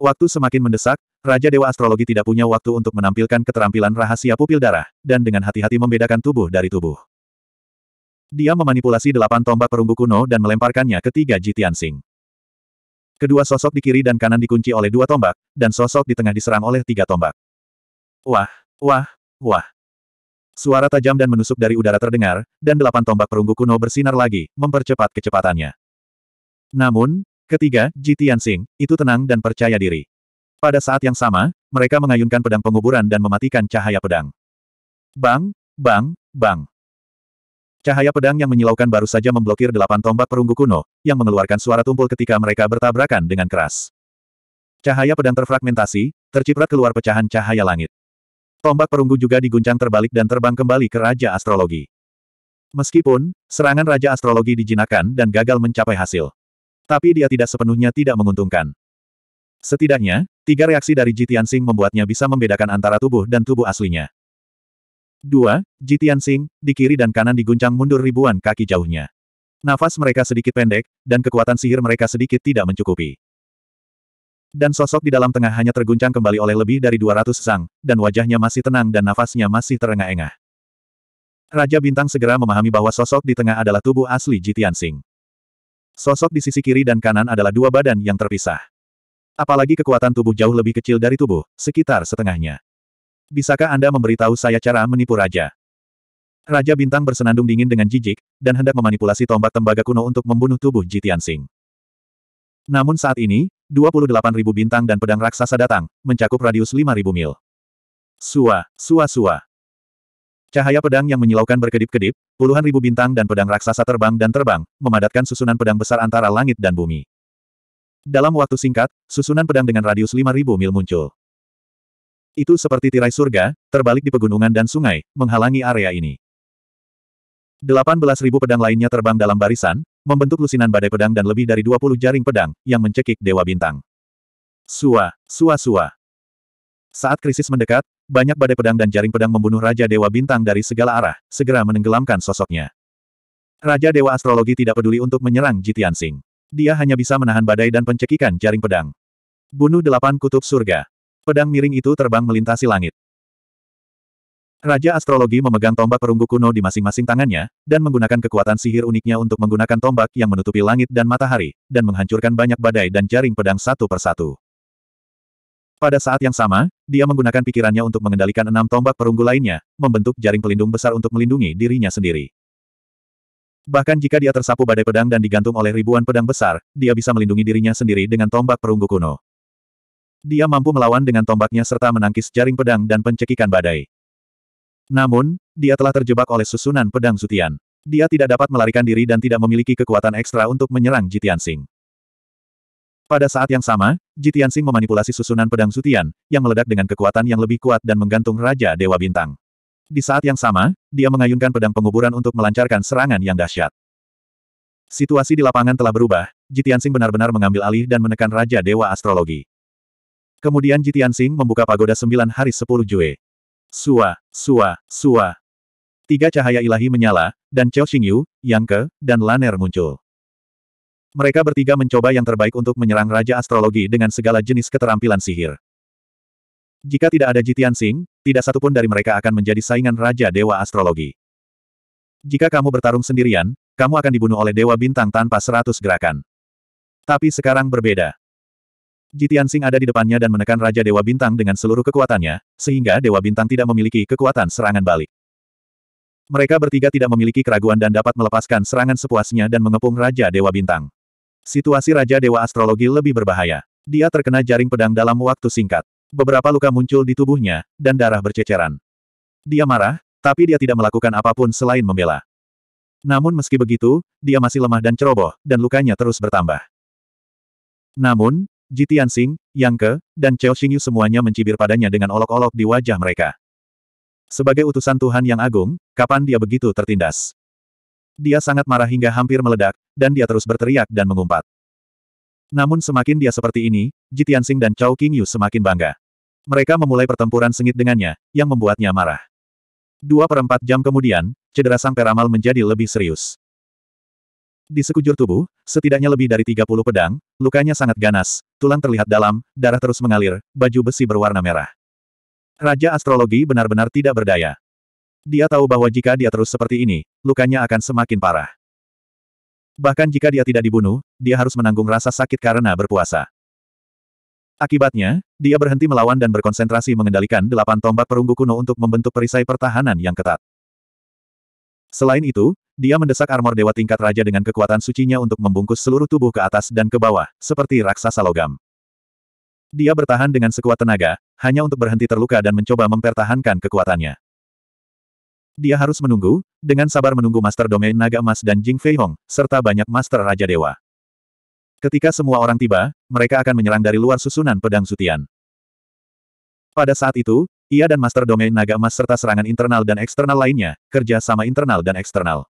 Waktu semakin mendesak, Raja Dewa Astrologi tidak punya waktu untuk menampilkan keterampilan rahasia pupil darah, dan dengan hati-hati membedakan tubuh dari tubuh. Dia memanipulasi delapan tombak perunggu kuno dan melemparkannya ke tiga Jitian Sing. Kedua sosok di kiri dan kanan dikunci oleh dua tombak, dan sosok di tengah diserang oleh tiga tombak. Wah, wah, wah. Suara tajam dan menusuk dari udara terdengar, dan delapan tombak perunggu kuno bersinar lagi, mempercepat kecepatannya. Namun, Ketiga, Ji Tianxing, itu tenang dan percaya diri. Pada saat yang sama, mereka mengayunkan pedang penguburan dan mematikan cahaya pedang. Bang, bang, bang. Cahaya pedang yang menyilaukan baru saja memblokir delapan tombak perunggu kuno, yang mengeluarkan suara tumpul ketika mereka bertabrakan dengan keras. Cahaya pedang terfragmentasi, terciprat keluar pecahan cahaya langit. Tombak perunggu juga diguncang terbalik dan terbang kembali ke Raja Astrologi. Meskipun, serangan Raja Astrologi dijinakan dan gagal mencapai hasil tapi dia tidak sepenuhnya tidak menguntungkan. Setidaknya, tiga reaksi dari Jitian Sing membuatnya bisa membedakan antara tubuh dan tubuh aslinya. 2. Jitian Sing, di kiri dan kanan diguncang mundur ribuan kaki jauhnya. Nafas mereka sedikit pendek, dan kekuatan sihir mereka sedikit tidak mencukupi. Dan sosok di dalam tengah hanya terguncang kembali oleh lebih dari 200 sang, dan wajahnya masih tenang dan nafasnya masih terengah-engah. Raja Bintang segera memahami bahwa sosok di tengah adalah tubuh asli Jitian Sing. Sosok di sisi kiri dan kanan adalah dua badan yang terpisah. Apalagi kekuatan tubuh jauh lebih kecil dari tubuh, sekitar setengahnya. Bisakah Anda memberitahu saya cara menipu Raja? Raja Bintang bersenandung dingin dengan jijik, dan hendak memanipulasi tombak tembaga kuno untuk membunuh tubuh Jitian Sing. Namun saat ini, 28.000 bintang dan pedang raksasa datang, mencakup radius 5.000 mil. Sua, sua sua. Cahaya pedang yang menyilaukan berkedip-kedip, puluhan ribu bintang dan pedang raksasa terbang dan terbang, memadatkan susunan pedang besar antara langit dan bumi. Dalam waktu singkat, susunan pedang dengan radius 5000 mil muncul. Itu seperti tirai surga, terbalik di pegunungan dan sungai, menghalangi area ini. 18.000 pedang lainnya terbang dalam barisan, membentuk lusinan badai pedang dan lebih dari 20 jaring pedang, yang mencekik Dewa Bintang. Sua, sua sua. Saat krisis mendekat, banyak badai pedang dan jaring pedang membunuh Raja Dewa Bintang dari segala arah, segera menenggelamkan sosoknya. Raja Dewa Astrologi tidak peduli untuk menyerang Jitian Sing. Dia hanya bisa menahan badai dan pencekikan jaring pedang. Bunuh delapan kutub surga. Pedang miring itu terbang melintasi langit. Raja Astrologi memegang tombak perunggu kuno di masing-masing tangannya, dan menggunakan kekuatan sihir uniknya untuk menggunakan tombak yang menutupi langit dan matahari, dan menghancurkan banyak badai dan jaring pedang satu persatu. Pada saat yang sama, dia menggunakan pikirannya untuk mengendalikan enam tombak perunggu lainnya, membentuk jaring pelindung besar untuk melindungi dirinya sendiri. Bahkan jika dia tersapu badai pedang dan digantung oleh ribuan pedang besar, dia bisa melindungi dirinya sendiri dengan tombak perunggu kuno. Dia mampu melawan dengan tombaknya serta menangkis jaring pedang dan pencekikan badai. Namun, dia telah terjebak oleh susunan pedang Zutian. Dia tidak dapat melarikan diri dan tidak memiliki kekuatan ekstra untuk menyerang Jitian Sing. Pada saat yang sama, Jitiansing memanipulasi susunan pedang Zutian, yang meledak dengan kekuatan yang lebih kuat dan menggantung Raja Dewa Bintang. Di saat yang sama, dia mengayunkan pedang penguburan untuk melancarkan serangan yang dahsyat. Situasi di lapangan telah berubah, Jitiansing benar-benar mengambil alih dan menekan Raja Dewa Astrologi. Kemudian Jitiansing membuka pagoda sembilan hari sepuluh Jue. Sua, sua, sua. Tiga cahaya ilahi menyala, dan Chao Xingyu, Yang Ke, dan Laner muncul. Mereka bertiga mencoba yang terbaik untuk menyerang Raja Astrologi dengan segala jenis keterampilan sihir. Jika tidak ada Jitian Sing, tidak satupun dari mereka akan menjadi saingan Raja Dewa Astrologi. Jika kamu bertarung sendirian, kamu akan dibunuh oleh Dewa Bintang tanpa seratus gerakan. Tapi sekarang berbeda. Jitian Sing ada di depannya dan menekan Raja Dewa Bintang dengan seluruh kekuatannya, sehingga Dewa Bintang tidak memiliki kekuatan serangan balik. Mereka bertiga tidak memiliki keraguan dan dapat melepaskan serangan sepuasnya dan mengepung Raja Dewa Bintang. Situasi Raja Dewa Astrologi lebih berbahaya. Dia terkena jaring pedang dalam waktu singkat. Beberapa luka muncul di tubuhnya, dan darah berceceran. Dia marah, tapi dia tidak melakukan apapun selain membela. Namun meski begitu, dia masih lemah dan ceroboh, dan lukanya terus bertambah. Namun, Ji Tianxing, Yang Ke, dan Cao Xingyu semuanya mencibir padanya dengan olok-olok di wajah mereka. Sebagai utusan Tuhan yang agung, kapan dia begitu tertindas? Dia sangat marah hingga hampir meledak, dan dia terus berteriak dan mengumpat. Namun semakin dia seperti ini, Jitiansing dan Chao Qingyu semakin bangga. Mereka memulai pertempuran sengit dengannya, yang membuatnya marah. Dua perempat jam kemudian, cedera sang peramal menjadi lebih serius. Di sekujur tubuh, setidaknya lebih dari 30 pedang, lukanya sangat ganas, tulang terlihat dalam, darah terus mengalir, baju besi berwarna merah. Raja Astrologi benar-benar tidak berdaya. Dia tahu bahwa jika dia terus seperti ini, lukanya akan semakin parah. Bahkan jika dia tidak dibunuh, dia harus menanggung rasa sakit karena berpuasa. Akibatnya, dia berhenti melawan dan berkonsentrasi mengendalikan delapan tombak perunggu kuno untuk membentuk perisai pertahanan yang ketat. Selain itu, dia mendesak armor dewa tingkat raja dengan kekuatan sucinya untuk membungkus seluruh tubuh ke atas dan ke bawah, seperti raksasa logam. Dia bertahan dengan sekuat tenaga, hanya untuk berhenti terluka dan mencoba mempertahankan kekuatannya dia harus menunggu, dengan sabar menunggu Master Domain Naga Emas dan Jing Fei Hong, serta banyak Master Raja Dewa. Ketika semua orang tiba, mereka akan menyerang dari luar susunan pedang Sutian. Pada saat itu, ia dan Master Domain Naga Emas serta serangan internal dan eksternal lainnya, kerja sama internal dan eksternal.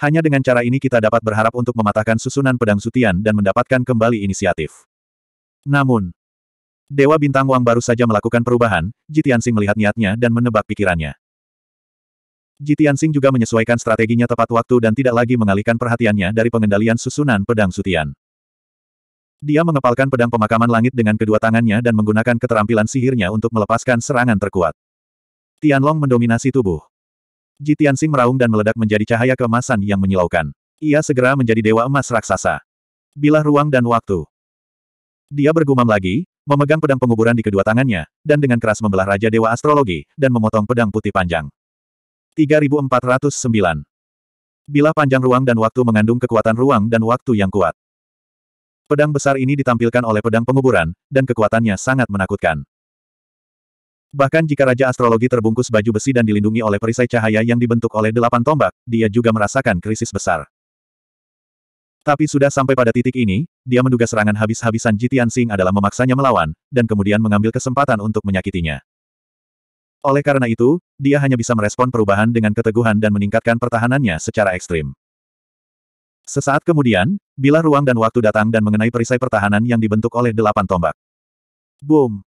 Hanya dengan cara ini kita dapat berharap untuk mematahkan susunan pedang Sutian dan mendapatkan kembali inisiatif. Namun, Dewa Bintang Wang baru saja melakukan perubahan, Sing melihat niatnya dan menebak pikirannya. Jitian Sing juga menyesuaikan strateginya tepat waktu dan tidak lagi mengalihkan perhatiannya dari pengendalian susunan pedang sutian. Dia mengepalkan pedang pemakaman langit dengan kedua tangannya dan menggunakan keterampilan sihirnya untuk melepaskan serangan terkuat. Tianlong mendominasi tubuh. Jitian Sing meraung dan meledak menjadi cahaya kemasan yang menyilaukan. Ia segera menjadi dewa emas raksasa. Bilah ruang dan waktu. Dia bergumam lagi, memegang pedang penguburan di kedua tangannya, dan dengan keras membelah Raja Dewa Astrologi, dan memotong pedang putih panjang. 3409. Bila panjang ruang dan waktu mengandung kekuatan ruang dan waktu yang kuat. Pedang besar ini ditampilkan oleh pedang penguburan, dan kekuatannya sangat menakutkan. Bahkan jika Raja Astrologi terbungkus baju besi dan dilindungi oleh perisai cahaya yang dibentuk oleh delapan tombak, dia juga merasakan krisis besar. Tapi sudah sampai pada titik ini, dia menduga serangan habis-habisan Jitian Sing adalah memaksanya melawan, dan kemudian mengambil kesempatan untuk menyakitinya. Oleh karena itu, dia hanya bisa merespon perubahan dengan keteguhan dan meningkatkan pertahanannya secara ekstrim. Sesaat kemudian, bila ruang dan waktu datang dan mengenai perisai pertahanan yang dibentuk oleh delapan tombak. Boom!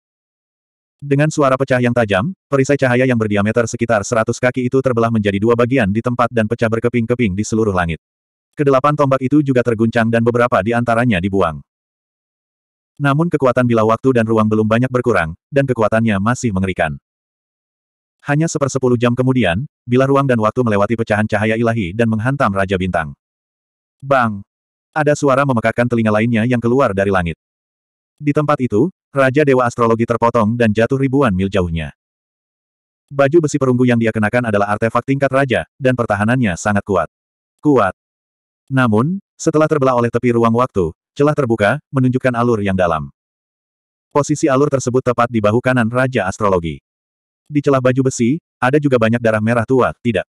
Dengan suara pecah yang tajam, perisai cahaya yang berdiameter sekitar 100 kaki itu terbelah menjadi dua bagian di tempat dan pecah berkeping-keping di seluruh langit. Kedelapan tombak itu juga terguncang dan beberapa di antaranya dibuang. Namun kekuatan bila waktu dan ruang belum banyak berkurang, dan kekuatannya masih mengerikan. Hanya sepersepuluh jam kemudian, bila ruang dan waktu melewati pecahan cahaya ilahi dan menghantam Raja Bintang. Bang! Ada suara memekakkan telinga lainnya yang keluar dari langit. Di tempat itu, Raja Dewa Astrologi terpotong dan jatuh ribuan mil jauhnya. Baju besi perunggu yang dia kenakan adalah artefak tingkat raja, dan pertahanannya sangat kuat. Kuat. Namun, setelah terbelah oleh tepi ruang waktu, celah terbuka, menunjukkan alur yang dalam. Posisi alur tersebut tepat di bahu kanan Raja Astrologi. Di celah baju besi, ada juga banyak darah merah tua, tidak.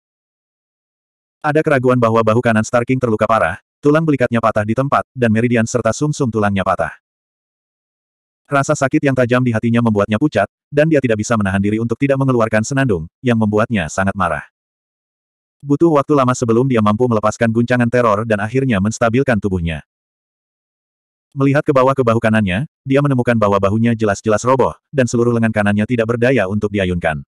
Ada keraguan bahwa bahu kanan Starking terluka parah, tulang belikatnya patah di tempat, dan meridian serta sumsum -sum tulangnya patah. Rasa sakit yang tajam di hatinya membuatnya pucat, dan dia tidak bisa menahan diri untuk tidak mengeluarkan senandung, yang membuatnya sangat marah. Butuh waktu lama sebelum dia mampu melepaskan guncangan teror dan akhirnya menstabilkan tubuhnya. Melihat ke bawah ke bahu kanannya, dia menemukan bahwa bahunya jelas-jelas roboh, dan seluruh lengan kanannya tidak berdaya untuk diayunkan.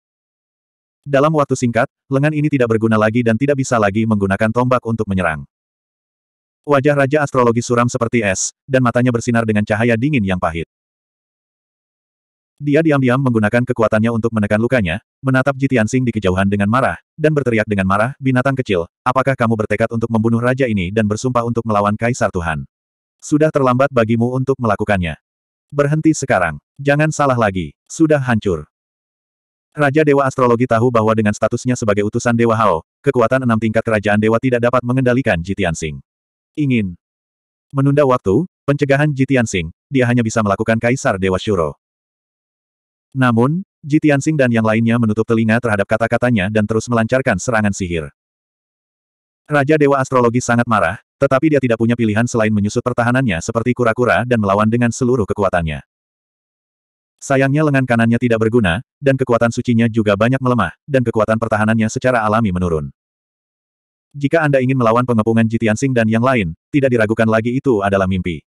Dalam waktu singkat, lengan ini tidak berguna lagi dan tidak bisa lagi menggunakan tombak untuk menyerang. Wajah Raja Astrologi suram seperti es, dan matanya bersinar dengan cahaya dingin yang pahit. Dia diam-diam menggunakan kekuatannya untuk menekan lukanya, menatap Jitiansing di kejauhan dengan marah, dan berteriak dengan marah, binatang kecil, apakah kamu bertekad untuk membunuh raja ini dan bersumpah untuk melawan Kaisar Tuhan? Sudah terlambat bagimu untuk melakukannya. Berhenti sekarang. Jangan salah lagi. Sudah hancur. Raja Dewa Astrologi tahu bahwa dengan statusnya sebagai utusan Dewa Hao, kekuatan enam tingkat kerajaan Dewa tidak dapat mengendalikan Jitian Sing. Ingin menunda waktu, pencegahan Jitian Sing, dia hanya bisa melakukan Kaisar Dewa Shuro. Namun, Jitian Sing dan yang lainnya menutup telinga terhadap kata-katanya dan terus melancarkan serangan sihir. Raja Dewa Astrologi sangat marah, tetapi dia tidak punya pilihan selain menyusut pertahanannya seperti kura-kura dan melawan dengan seluruh kekuatannya. Sayangnya lengan kanannya tidak berguna, dan kekuatan sucinya juga banyak melemah, dan kekuatan pertahanannya secara alami menurun. Jika Anda ingin melawan pengepungan Jitiansing dan yang lain, tidak diragukan lagi itu adalah mimpi.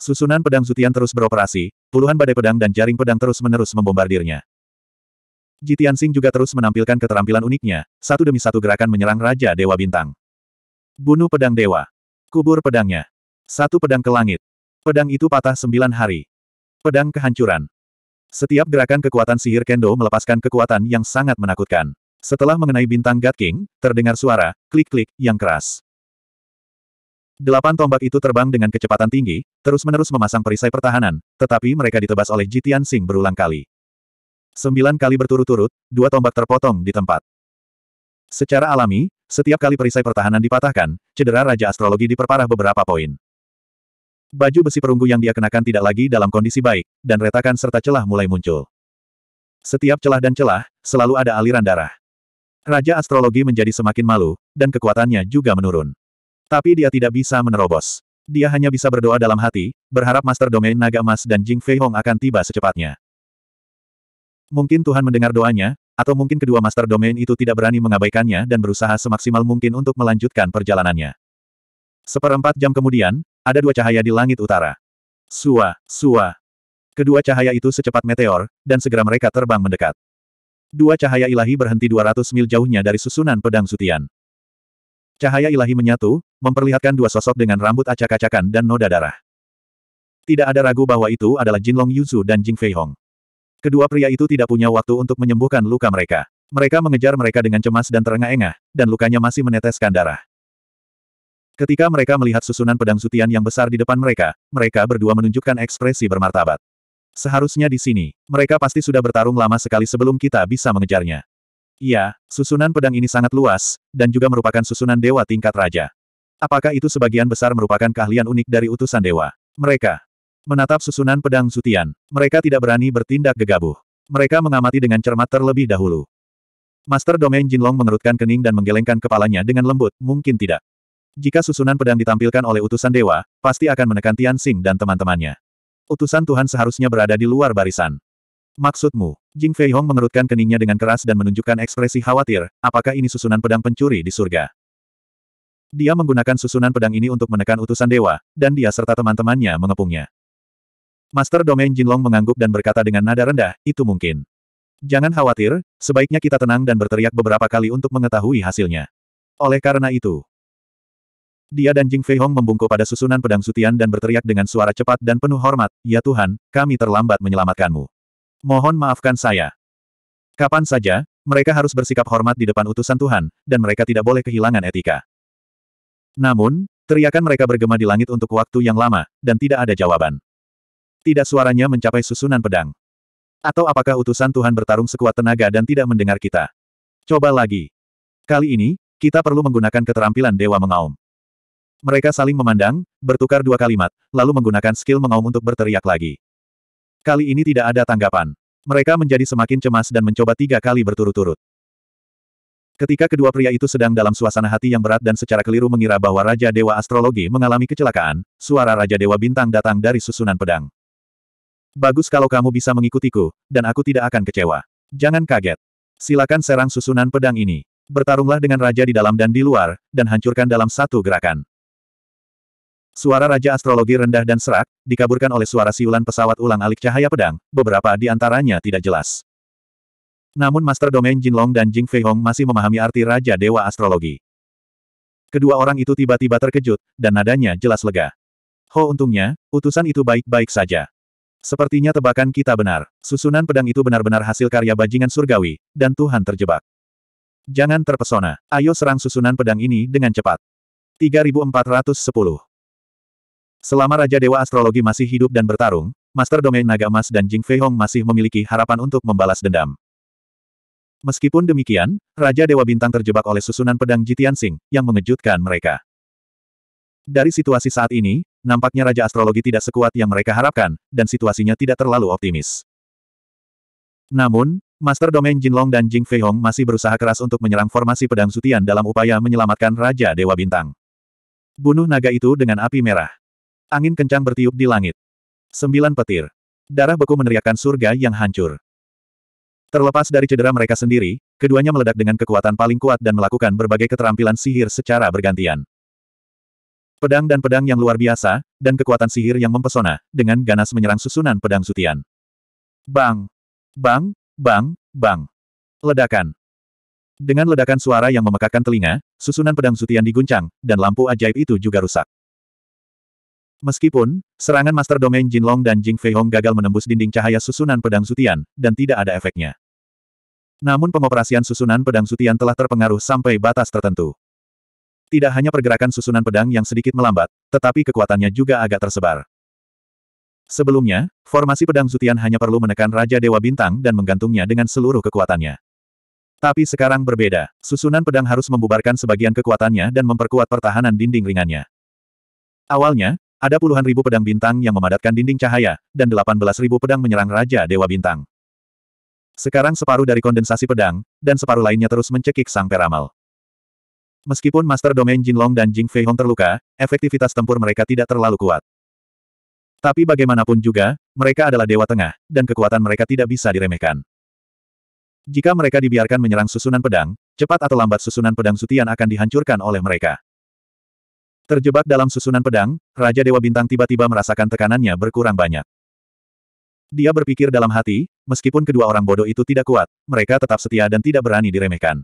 Susunan pedang Zutian terus beroperasi, puluhan badai pedang dan jaring pedang terus-menerus membombardirnya. Jitian Tianxing juga terus menampilkan keterampilan uniknya, satu demi satu gerakan menyerang Raja Dewa Bintang. Bunuh pedang dewa. Kubur pedangnya. Satu pedang ke langit. Pedang itu patah sembilan hari. Pedang kehancuran. Setiap gerakan kekuatan sihir Kendo melepaskan kekuatan yang sangat menakutkan. Setelah mengenai bintang God King, terdengar suara, klik-klik, yang keras. Delapan tombak itu terbang dengan kecepatan tinggi, terus-menerus memasang perisai pertahanan, tetapi mereka ditebas oleh Jitian Sing berulang kali. Sembilan kali berturut-turut, dua tombak terpotong di tempat. Secara alami, setiap kali perisai pertahanan dipatahkan, cedera Raja Astrologi diperparah beberapa poin. Baju besi perunggu yang dia kenakan tidak lagi dalam kondisi baik, dan retakan serta celah mulai muncul. Setiap celah dan celah, selalu ada aliran darah. Raja Astrologi menjadi semakin malu, dan kekuatannya juga menurun. Tapi dia tidak bisa menerobos. Dia hanya bisa berdoa dalam hati, berharap Master Domain Naga Emas dan Jing Fei Hong akan tiba secepatnya. Mungkin Tuhan mendengar doanya, atau mungkin kedua master domain itu tidak berani mengabaikannya dan berusaha semaksimal mungkin untuk melanjutkan perjalanannya. Seperempat jam kemudian, ada dua cahaya di langit utara. Sua, sua. Kedua cahaya itu secepat meteor, dan segera mereka terbang mendekat. Dua cahaya ilahi berhenti 200 mil jauhnya dari susunan pedang sutian. Cahaya ilahi menyatu, memperlihatkan dua sosok dengan rambut acak-acakan dan noda darah. Tidak ada ragu bahwa itu adalah Jinlong Yuzu dan Jing Fei Hong. Kedua pria itu tidak punya waktu untuk menyembuhkan luka mereka. Mereka mengejar mereka dengan cemas dan terengah-engah, dan lukanya masih meneteskan darah. Ketika mereka melihat susunan pedang sutian yang besar di depan mereka, mereka berdua menunjukkan ekspresi bermartabat. Seharusnya di sini, mereka pasti sudah bertarung lama sekali sebelum kita bisa mengejarnya. Iya, susunan pedang ini sangat luas, dan juga merupakan susunan dewa tingkat raja. Apakah itu sebagian besar merupakan keahlian unik dari utusan dewa? Mereka Menatap susunan pedang Sutian, mereka tidak berani bertindak gegabah. Mereka mengamati dengan cermat terlebih dahulu. Master Domain Jinlong mengerutkan kening dan menggelengkan kepalanya dengan lembut, mungkin tidak. Jika susunan pedang ditampilkan oleh utusan dewa, pasti akan menekan Tian Xing dan teman-temannya. Utusan Tuhan seharusnya berada di luar barisan. Maksudmu, Jing Fei Hong mengerutkan keningnya dengan keras dan menunjukkan ekspresi khawatir, apakah ini susunan pedang pencuri di surga? Dia menggunakan susunan pedang ini untuk menekan utusan dewa, dan dia serta teman-temannya mengepungnya. Master Domain Jinlong mengangguk dan berkata dengan nada rendah, itu mungkin. Jangan khawatir, sebaiknya kita tenang dan berteriak beberapa kali untuk mengetahui hasilnya. Oleh karena itu, dia dan Jing Feihong membungkuk pada susunan pedang sutian dan berteriak dengan suara cepat dan penuh hormat, Ya Tuhan, kami terlambat menyelamatkanmu. Mohon maafkan saya. Kapan saja, mereka harus bersikap hormat di depan utusan Tuhan, dan mereka tidak boleh kehilangan etika. Namun, teriakan mereka bergema di langit untuk waktu yang lama, dan tidak ada jawaban. Tidak suaranya mencapai susunan pedang. Atau apakah utusan Tuhan bertarung sekuat tenaga dan tidak mendengar kita? Coba lagi. Kali ini, kita perlu menggunakan keterampilan Dewa Mengaum. Mereka saling memandang, bertukar dua kalimat, lalu menggunakan skill mengaum untuk berteriak lagi. Kali ini tidak ada tanggapan. Mereka menjadi semakin cemas dan mencoba tiga kali berturut-turut. Ketika kedua pria itu sedang dalam suasana hati yang berat dan secara keliru mengira bahwa Raja Dewa Astrologi mengalami kecelakaan, suara Raja Dewa Bintang datang dari susunan pedang. Bagus kalau kamu bisa mengikutiku, dan aku tidak akan kecewa. Jangan kaget. Silakan serang susunan pedang ini. Bertarunglah dengan raja di dalam dan di luar, dan hancurkan dalam satu gerakan. Suara Raja Astrologi rendah dan serak, dikaburkan oleh suara siulan pesawat ulang alik cahaya pedang, beberapa di antaranya tidak jelas. Namun Master Domain Jinlong dan Jing Feihong masih memahami arti Raja Dewa Astrologi. Kedua orang itu tiba-tiba terkejut, dan nadanya jelas lega. Ho untungnya, utusan itu baik-baik saja. Sepertinya tebakan kita benar. Susunan pedang itu benar-benar hasil karya bajingan surgawi, dan Tuhan terjebak. Jangan terpesona. Ayo serang susunan pedang ini dengan cepat. 3410 Selama Raja Dewa Astrologi masih hidup dan bertarung, Master Domain Naga Emas dan Jing Fei Hong masih memiliki harapan untuk membalas dendam. Meskipun demikian, Raja Dewa Bintang terjebak oleh susunan pedang Jitian Sing, yang mengejutkan mereka. Dari situasi saat ini, nampaknya Raja Astrologi tidak sekuat yang mereka harapkan, dan situasinya tidak terlalu optimis. Namun, Master Domain Jinlong dan Jing Hong masih berusaha keras untuk menyerang formasi pedang sutian dalam upaya menyelamatkan Raja Dewa Bintang. Bunuh naga itu dengan api merah. Angin kencang bertiup di langit. Sembilan petir. Darah beku meneriakkan surga yang hancur. Terlepas dari cedera mereka sendiri, keduanya meledak dengan kekuatan paling kuat dan melakukan berbagai keterampilan sihir secara bergantian. Pedang dan pedang yang luar biasa, dan kekuatan sihir yang mempesona, dengan ganas menyerang susunan pedang sutian. Bang! Bang! Bang! Bang! Ledakan! Dengan ledakan suara yang memekakan telinga, susunan pedang sutian diguncang, dan lampu ajaib itu juga rusak. Meskipun, serangan Master Domain Jin Long dan Jing Fei Hong gagal menembus dinding cahaya susunan pedang sutian, dan tidak ada efeknya. Namun pengoperasian susunan pedang sutian telah terpengaruh sampai batas tertentu. Tidak hanya pergerakan susunan pedang yang sedikit melambat, tetapi kekuatannya juga agak tersebar. Sebelumnya, formasi pedang Zutian hanya perlu menekan Raja Dewa Bintang dan menggantungnya dengan seluruh kekuatannya. Tapi sekarang berbeda, susunan pedang harus membubarkan sebagian kekuatannya dan memperkuat pertahanan dinding ringannya. Awalnya, ada puluhan ribu pedang bintang yang memadatkan dinding cahaya, dan delapan belas ribu pedang menyerang Raja Dewa Bintang. Sekarang separuh dari kondensasi pedang, dan separuh lainnya terus mencekik sang peramal. Meskipun Master Domain Jinlong dan Jing Feihong terluka, efektivitas tempur mereka tidak terlalu kuat. Tapi bagaimanapun juga, mereka adalah Dewa Tengah, dan kekuatan mereka tidak bisa diremehkan. Jika mereka dibiarkan menyerang susunan pedang, cepat atau lambat susunan pedang Sutian akan dihancurkan oleh mereka. Terjebak dalam susunan pedang, Raja Dewa Bintang tiba-tiba merasakan tekanannya berkurang banyak. Dia berpikir dalam hati, meskipun kedua orang bodoh itu tidak kuat, mereka tetap setia dan tidak berani diremehkan.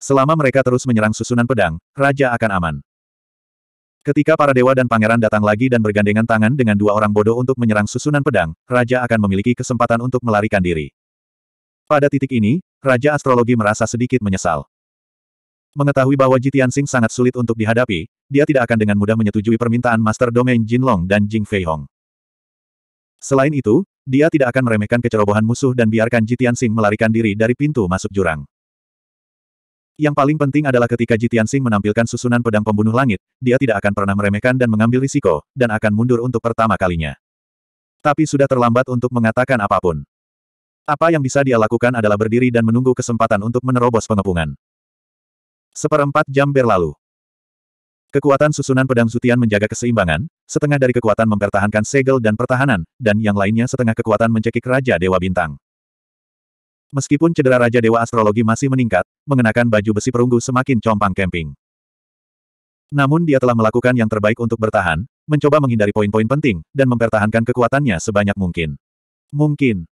Selama mereka terus menyerang susunan pedang, raja akan aman. Ketika para dewa dan pangeran datang lagi dan bergandengan tangan dengan dua orang bodoh untuk menyerang susunan pedang, raja akan memiliki kesempatan untuk melarikan diri. Pada titik ini, Raja Astrologi merasa sedikit menyesal. Mengetahui bahwa Jitiansing sangat sulit untuk dihadapi, dia tidak akan dengan mudah menyetujui permintaan Master Domain Jin Long dan Jing Fei Hong. Selain itu, dia tidak akan meremehkan kecerobohan musuh dan biarkan Jitiansing melarikan diri dari pintu masuk jurang. Yang paling penting adalah ketika Jitian Jitiansing menampilkan susunan pedang pembunuh langit, dia tidak akan pernah meremehkan dan mengambil risiko, dan akan mundur untuk pertama kalinya. Tapi sudah terlambat untuk mengatakan apapun. Apa yang bisa dia lakukan adalah berdiri dan menunggu kesempatan untuk menerobos pengepungan. Seperempat jam berlalu. Kekuatan susunan pedang Zutian menjaga keseimbangan, setengah dari kekuatan mempertahankan segel dan pertahanan, dan yang lainnya setengah kekuatan mencekik Raja Dewa Bintang. Meskipun cedera Raja Dewa Astrologi masih meningkat, mengenakan baju besi perunggu semakin compang camping. Namun dia telah melakukan yang terbaik untuk bertahan, mencoba menghindari poin-poin penting, dan mempertahankan kekuatannya sebanyak mungkin. Mungkin.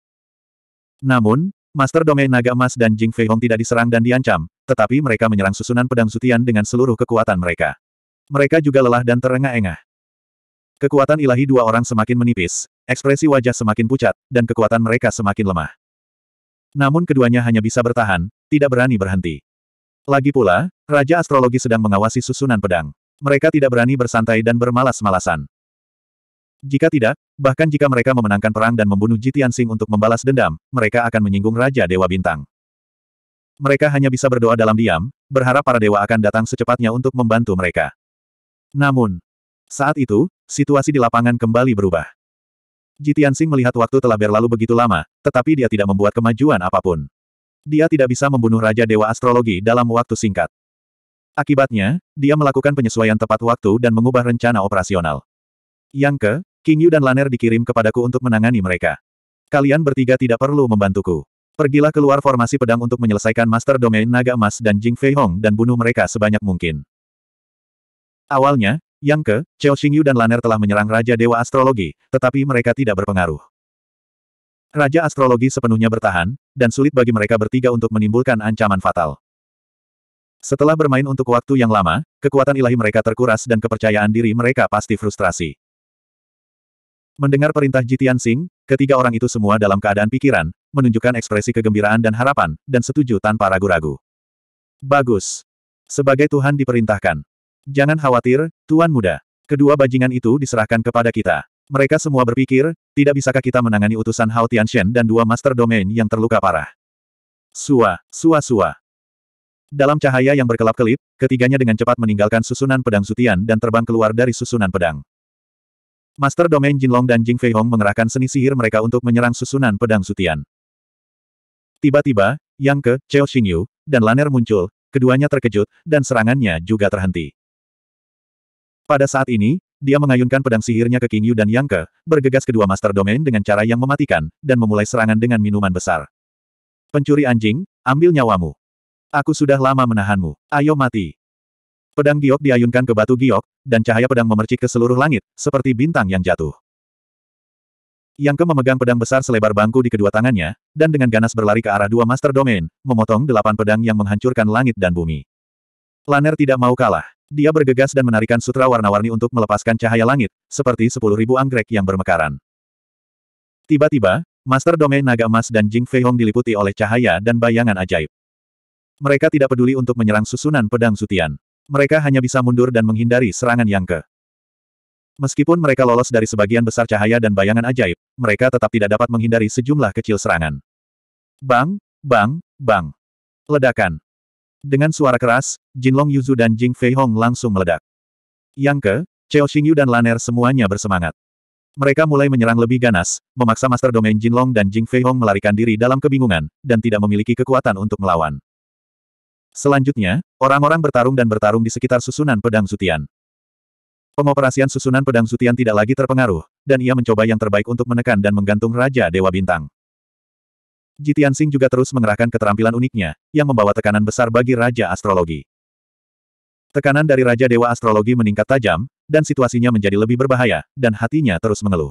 Namun, Master Domain Naga Emas dan Jing Fei Hong tidak diserang dan diancam, tetapi mereka menyerang susunan pedang sutian dengan seluruh kekuatan mereka. Mereka juga lelah dan terengah-engah. Kekuatan ilahi dua orang semakin menipis, ekspresi wajah semakin pucat, dan kekuatan mereka semakin lemah. Namun keduanya hanya bisa bertahan, tidak berani berhenti. Lagi pula, Raja Astrologi sedang mengawasi susunan pedang. Mereka tidak berani bersantai dan bermalas-malasan. Jika tidak, bahkan jika mereka memenangkan perang dan membunuh Jitian Sing untuk membalas dendam, mereka akan menyinggung Raja Dewa Bintang. Mereka hanya bisa berdoa dalam diam, berharap para dewa akan datang secepatnya untuk membantu mereka. Namun, saat itu, situasi di lapangan kembali berubah. Jitian Sing melihat waktu telah berlalu begitu lama, tetapi dia tidak membuat kemajuan apapun. Dia tidak bisa membunuh Raja Dewa Astrologi dalam waktu singkat. Akibatnya, dia melakukan penyesuaian tepat waktu dan mengubah rencana operasional. Yang ke, King Yu dan Laner dikirim kepadaku untuk menangani mereka. Kalian bertiga tidak perlu membantuku. Pergilah keluar formasi pedang untuk menyelesaikan Master Domain Naga Emas dan Jing Fei Hong dan bunuh mereka sebanyak mungkin. Awalnya, yang ke, Chao Xingyu dan Laner telah menyerang Raja Dewa Astrologi, tetapi mereka tidak berpengaruh. Raja Astrologi sepenuhnya bertahan, dan sulit bagi mereka bertiga untuk menimbulkan ancaman fatal. Setelah bermain untuk waktu yang lama, kekuatan ilahi mereka terkuras dan kepercayaan diri mereka pasti frustrasi. Mendengar perintah Jitian Sing, ketiga orang itu semua dalam keadaan pikiran, menunjukkan ekspresi kegembiraan dan harapan, dan setuju tanpa ragu-ragu. Bagus. Sebagai Tuhan diperintahkan, Jangan khawatir, Tuan Muda. Kedua bajingan itu diserahkan kepada kita. Mereka semua berpikir, tidak bisakah kita menangani utusan Hao Tianxian dan dua master domain yang terluka parah. Sua, sua sua. Dalam cahaya yang berkelap-kelip, ketiganya dengan cepat meninggalkan susunan pedang sutian dan terbang keluar dari susunan pedang. Master Domain Jinlong dan Jing Feihong mengerahkan seni sihir mereka untuk menyerang susunan pedang sutian. Tiba-tiba, Yang Ke, Cheo Xingyu, dan Laner muncul, keduanya terkejut, dan serangannya juga terhenti. Pada saat ini, dia mengayunkan pedang sihirnya ke King Yu dan Yang Ke, bergegas kedua Master Domain dengan cara yang mematikan, dan memulai serangan dengan minuman besar. Pencuri anjing, ambil nyawamu. Aku sudah lama menahanmu, ayo mati. Pedang giok diayunkan ke batu giok, dan cahaya pedang memercik ke seluruh langit, seperti bintang yang jatuh. Yang Ke memegang pedang besar selebar bangku di kedua tangannya, dan dengan ganas berlari ke arah dua Master Domain, memotong delapan pedang yang menghancurkan langit dan bumi. Laner tidak mau kalah. Dia bergegas dan menarikan sutra warna-warni untuk melepaskan cahaya langit, seperti sepuluh ribu anggrek yang bermekaran. Tiba-tiba, Master Domain Naga Emas dan Jing Feihong diliputi oleh cahaya dan bayangan ajaib. Mereka tidak peduli untuk menyerang susunan pedang Sutian. Mereka hanya bisa mundur dan menghindari serangan yang ke. Meskipun mereka lolos dari sebagian besar cahaya dan bayangan ajaib, mereka tetap tidak dapat menghindari sejumlah kecil serangan. Bang, bang, bang. Ledakan. Dengan suara keras, Jin Long Yuzu dan Jing Feihong langsung meledak. Yang ke, Cheo Xingyu dan Laner semuanya bersemangat. Mereka mulai menyerang lebih ganas, memaksa Master Domain Long dan Jing Feihong melarikan diri dalam kebingungan, dan tidak memiliki kekuatan untuk melawan. Selanjutnya, orang-orang bertarung dan bertarung di sekitar susunan pedang Zutian. Pengoperasian susunan pedang Zutian tidak lagi terpengaruh, dan ia mencoba yang terbaik untuk menekan dan menggantung Raja Dewa Bintang. Jitian Sing juga terus mengerahkan keterampilan uniknya, yang membawa tekanan besar bagi Raja Astrologi. Tekanan dari Raja Dewa Astrologi meningkat tajam, dan situasinya menjadi lebih berbahaya, dan hatinya terus mengeluh.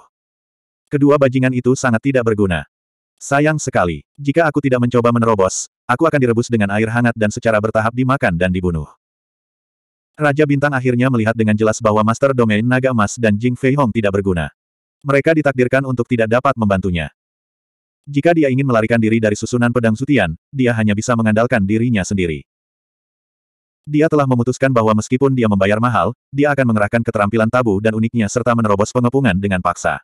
Kedua bajingan itu sangat tidak berguna. Sayang sekali, jika aku tidak mencoba menerobos, aku akan direbus dengan air hangat dan secara bertahap dimakan dan dibunuh. Raja Bintang akhirnya melihat dengan jelas bahwa Master Domain Naga Emas dan Jing Fei Hong tidak berguna. Mereka ditakdirkan untuk tidak dapat membantunya. Jika dia ingin melarikan diri dari susunan pedang sutian, dia hanya bisa mengandalkan dirinya sendiri. Dia telah memutuskan bahwa meskipun dia membayar mahal, dia akan mengerahkan keterampilan tabu dan uniknya serta menerobos pengepungan dengan paksa.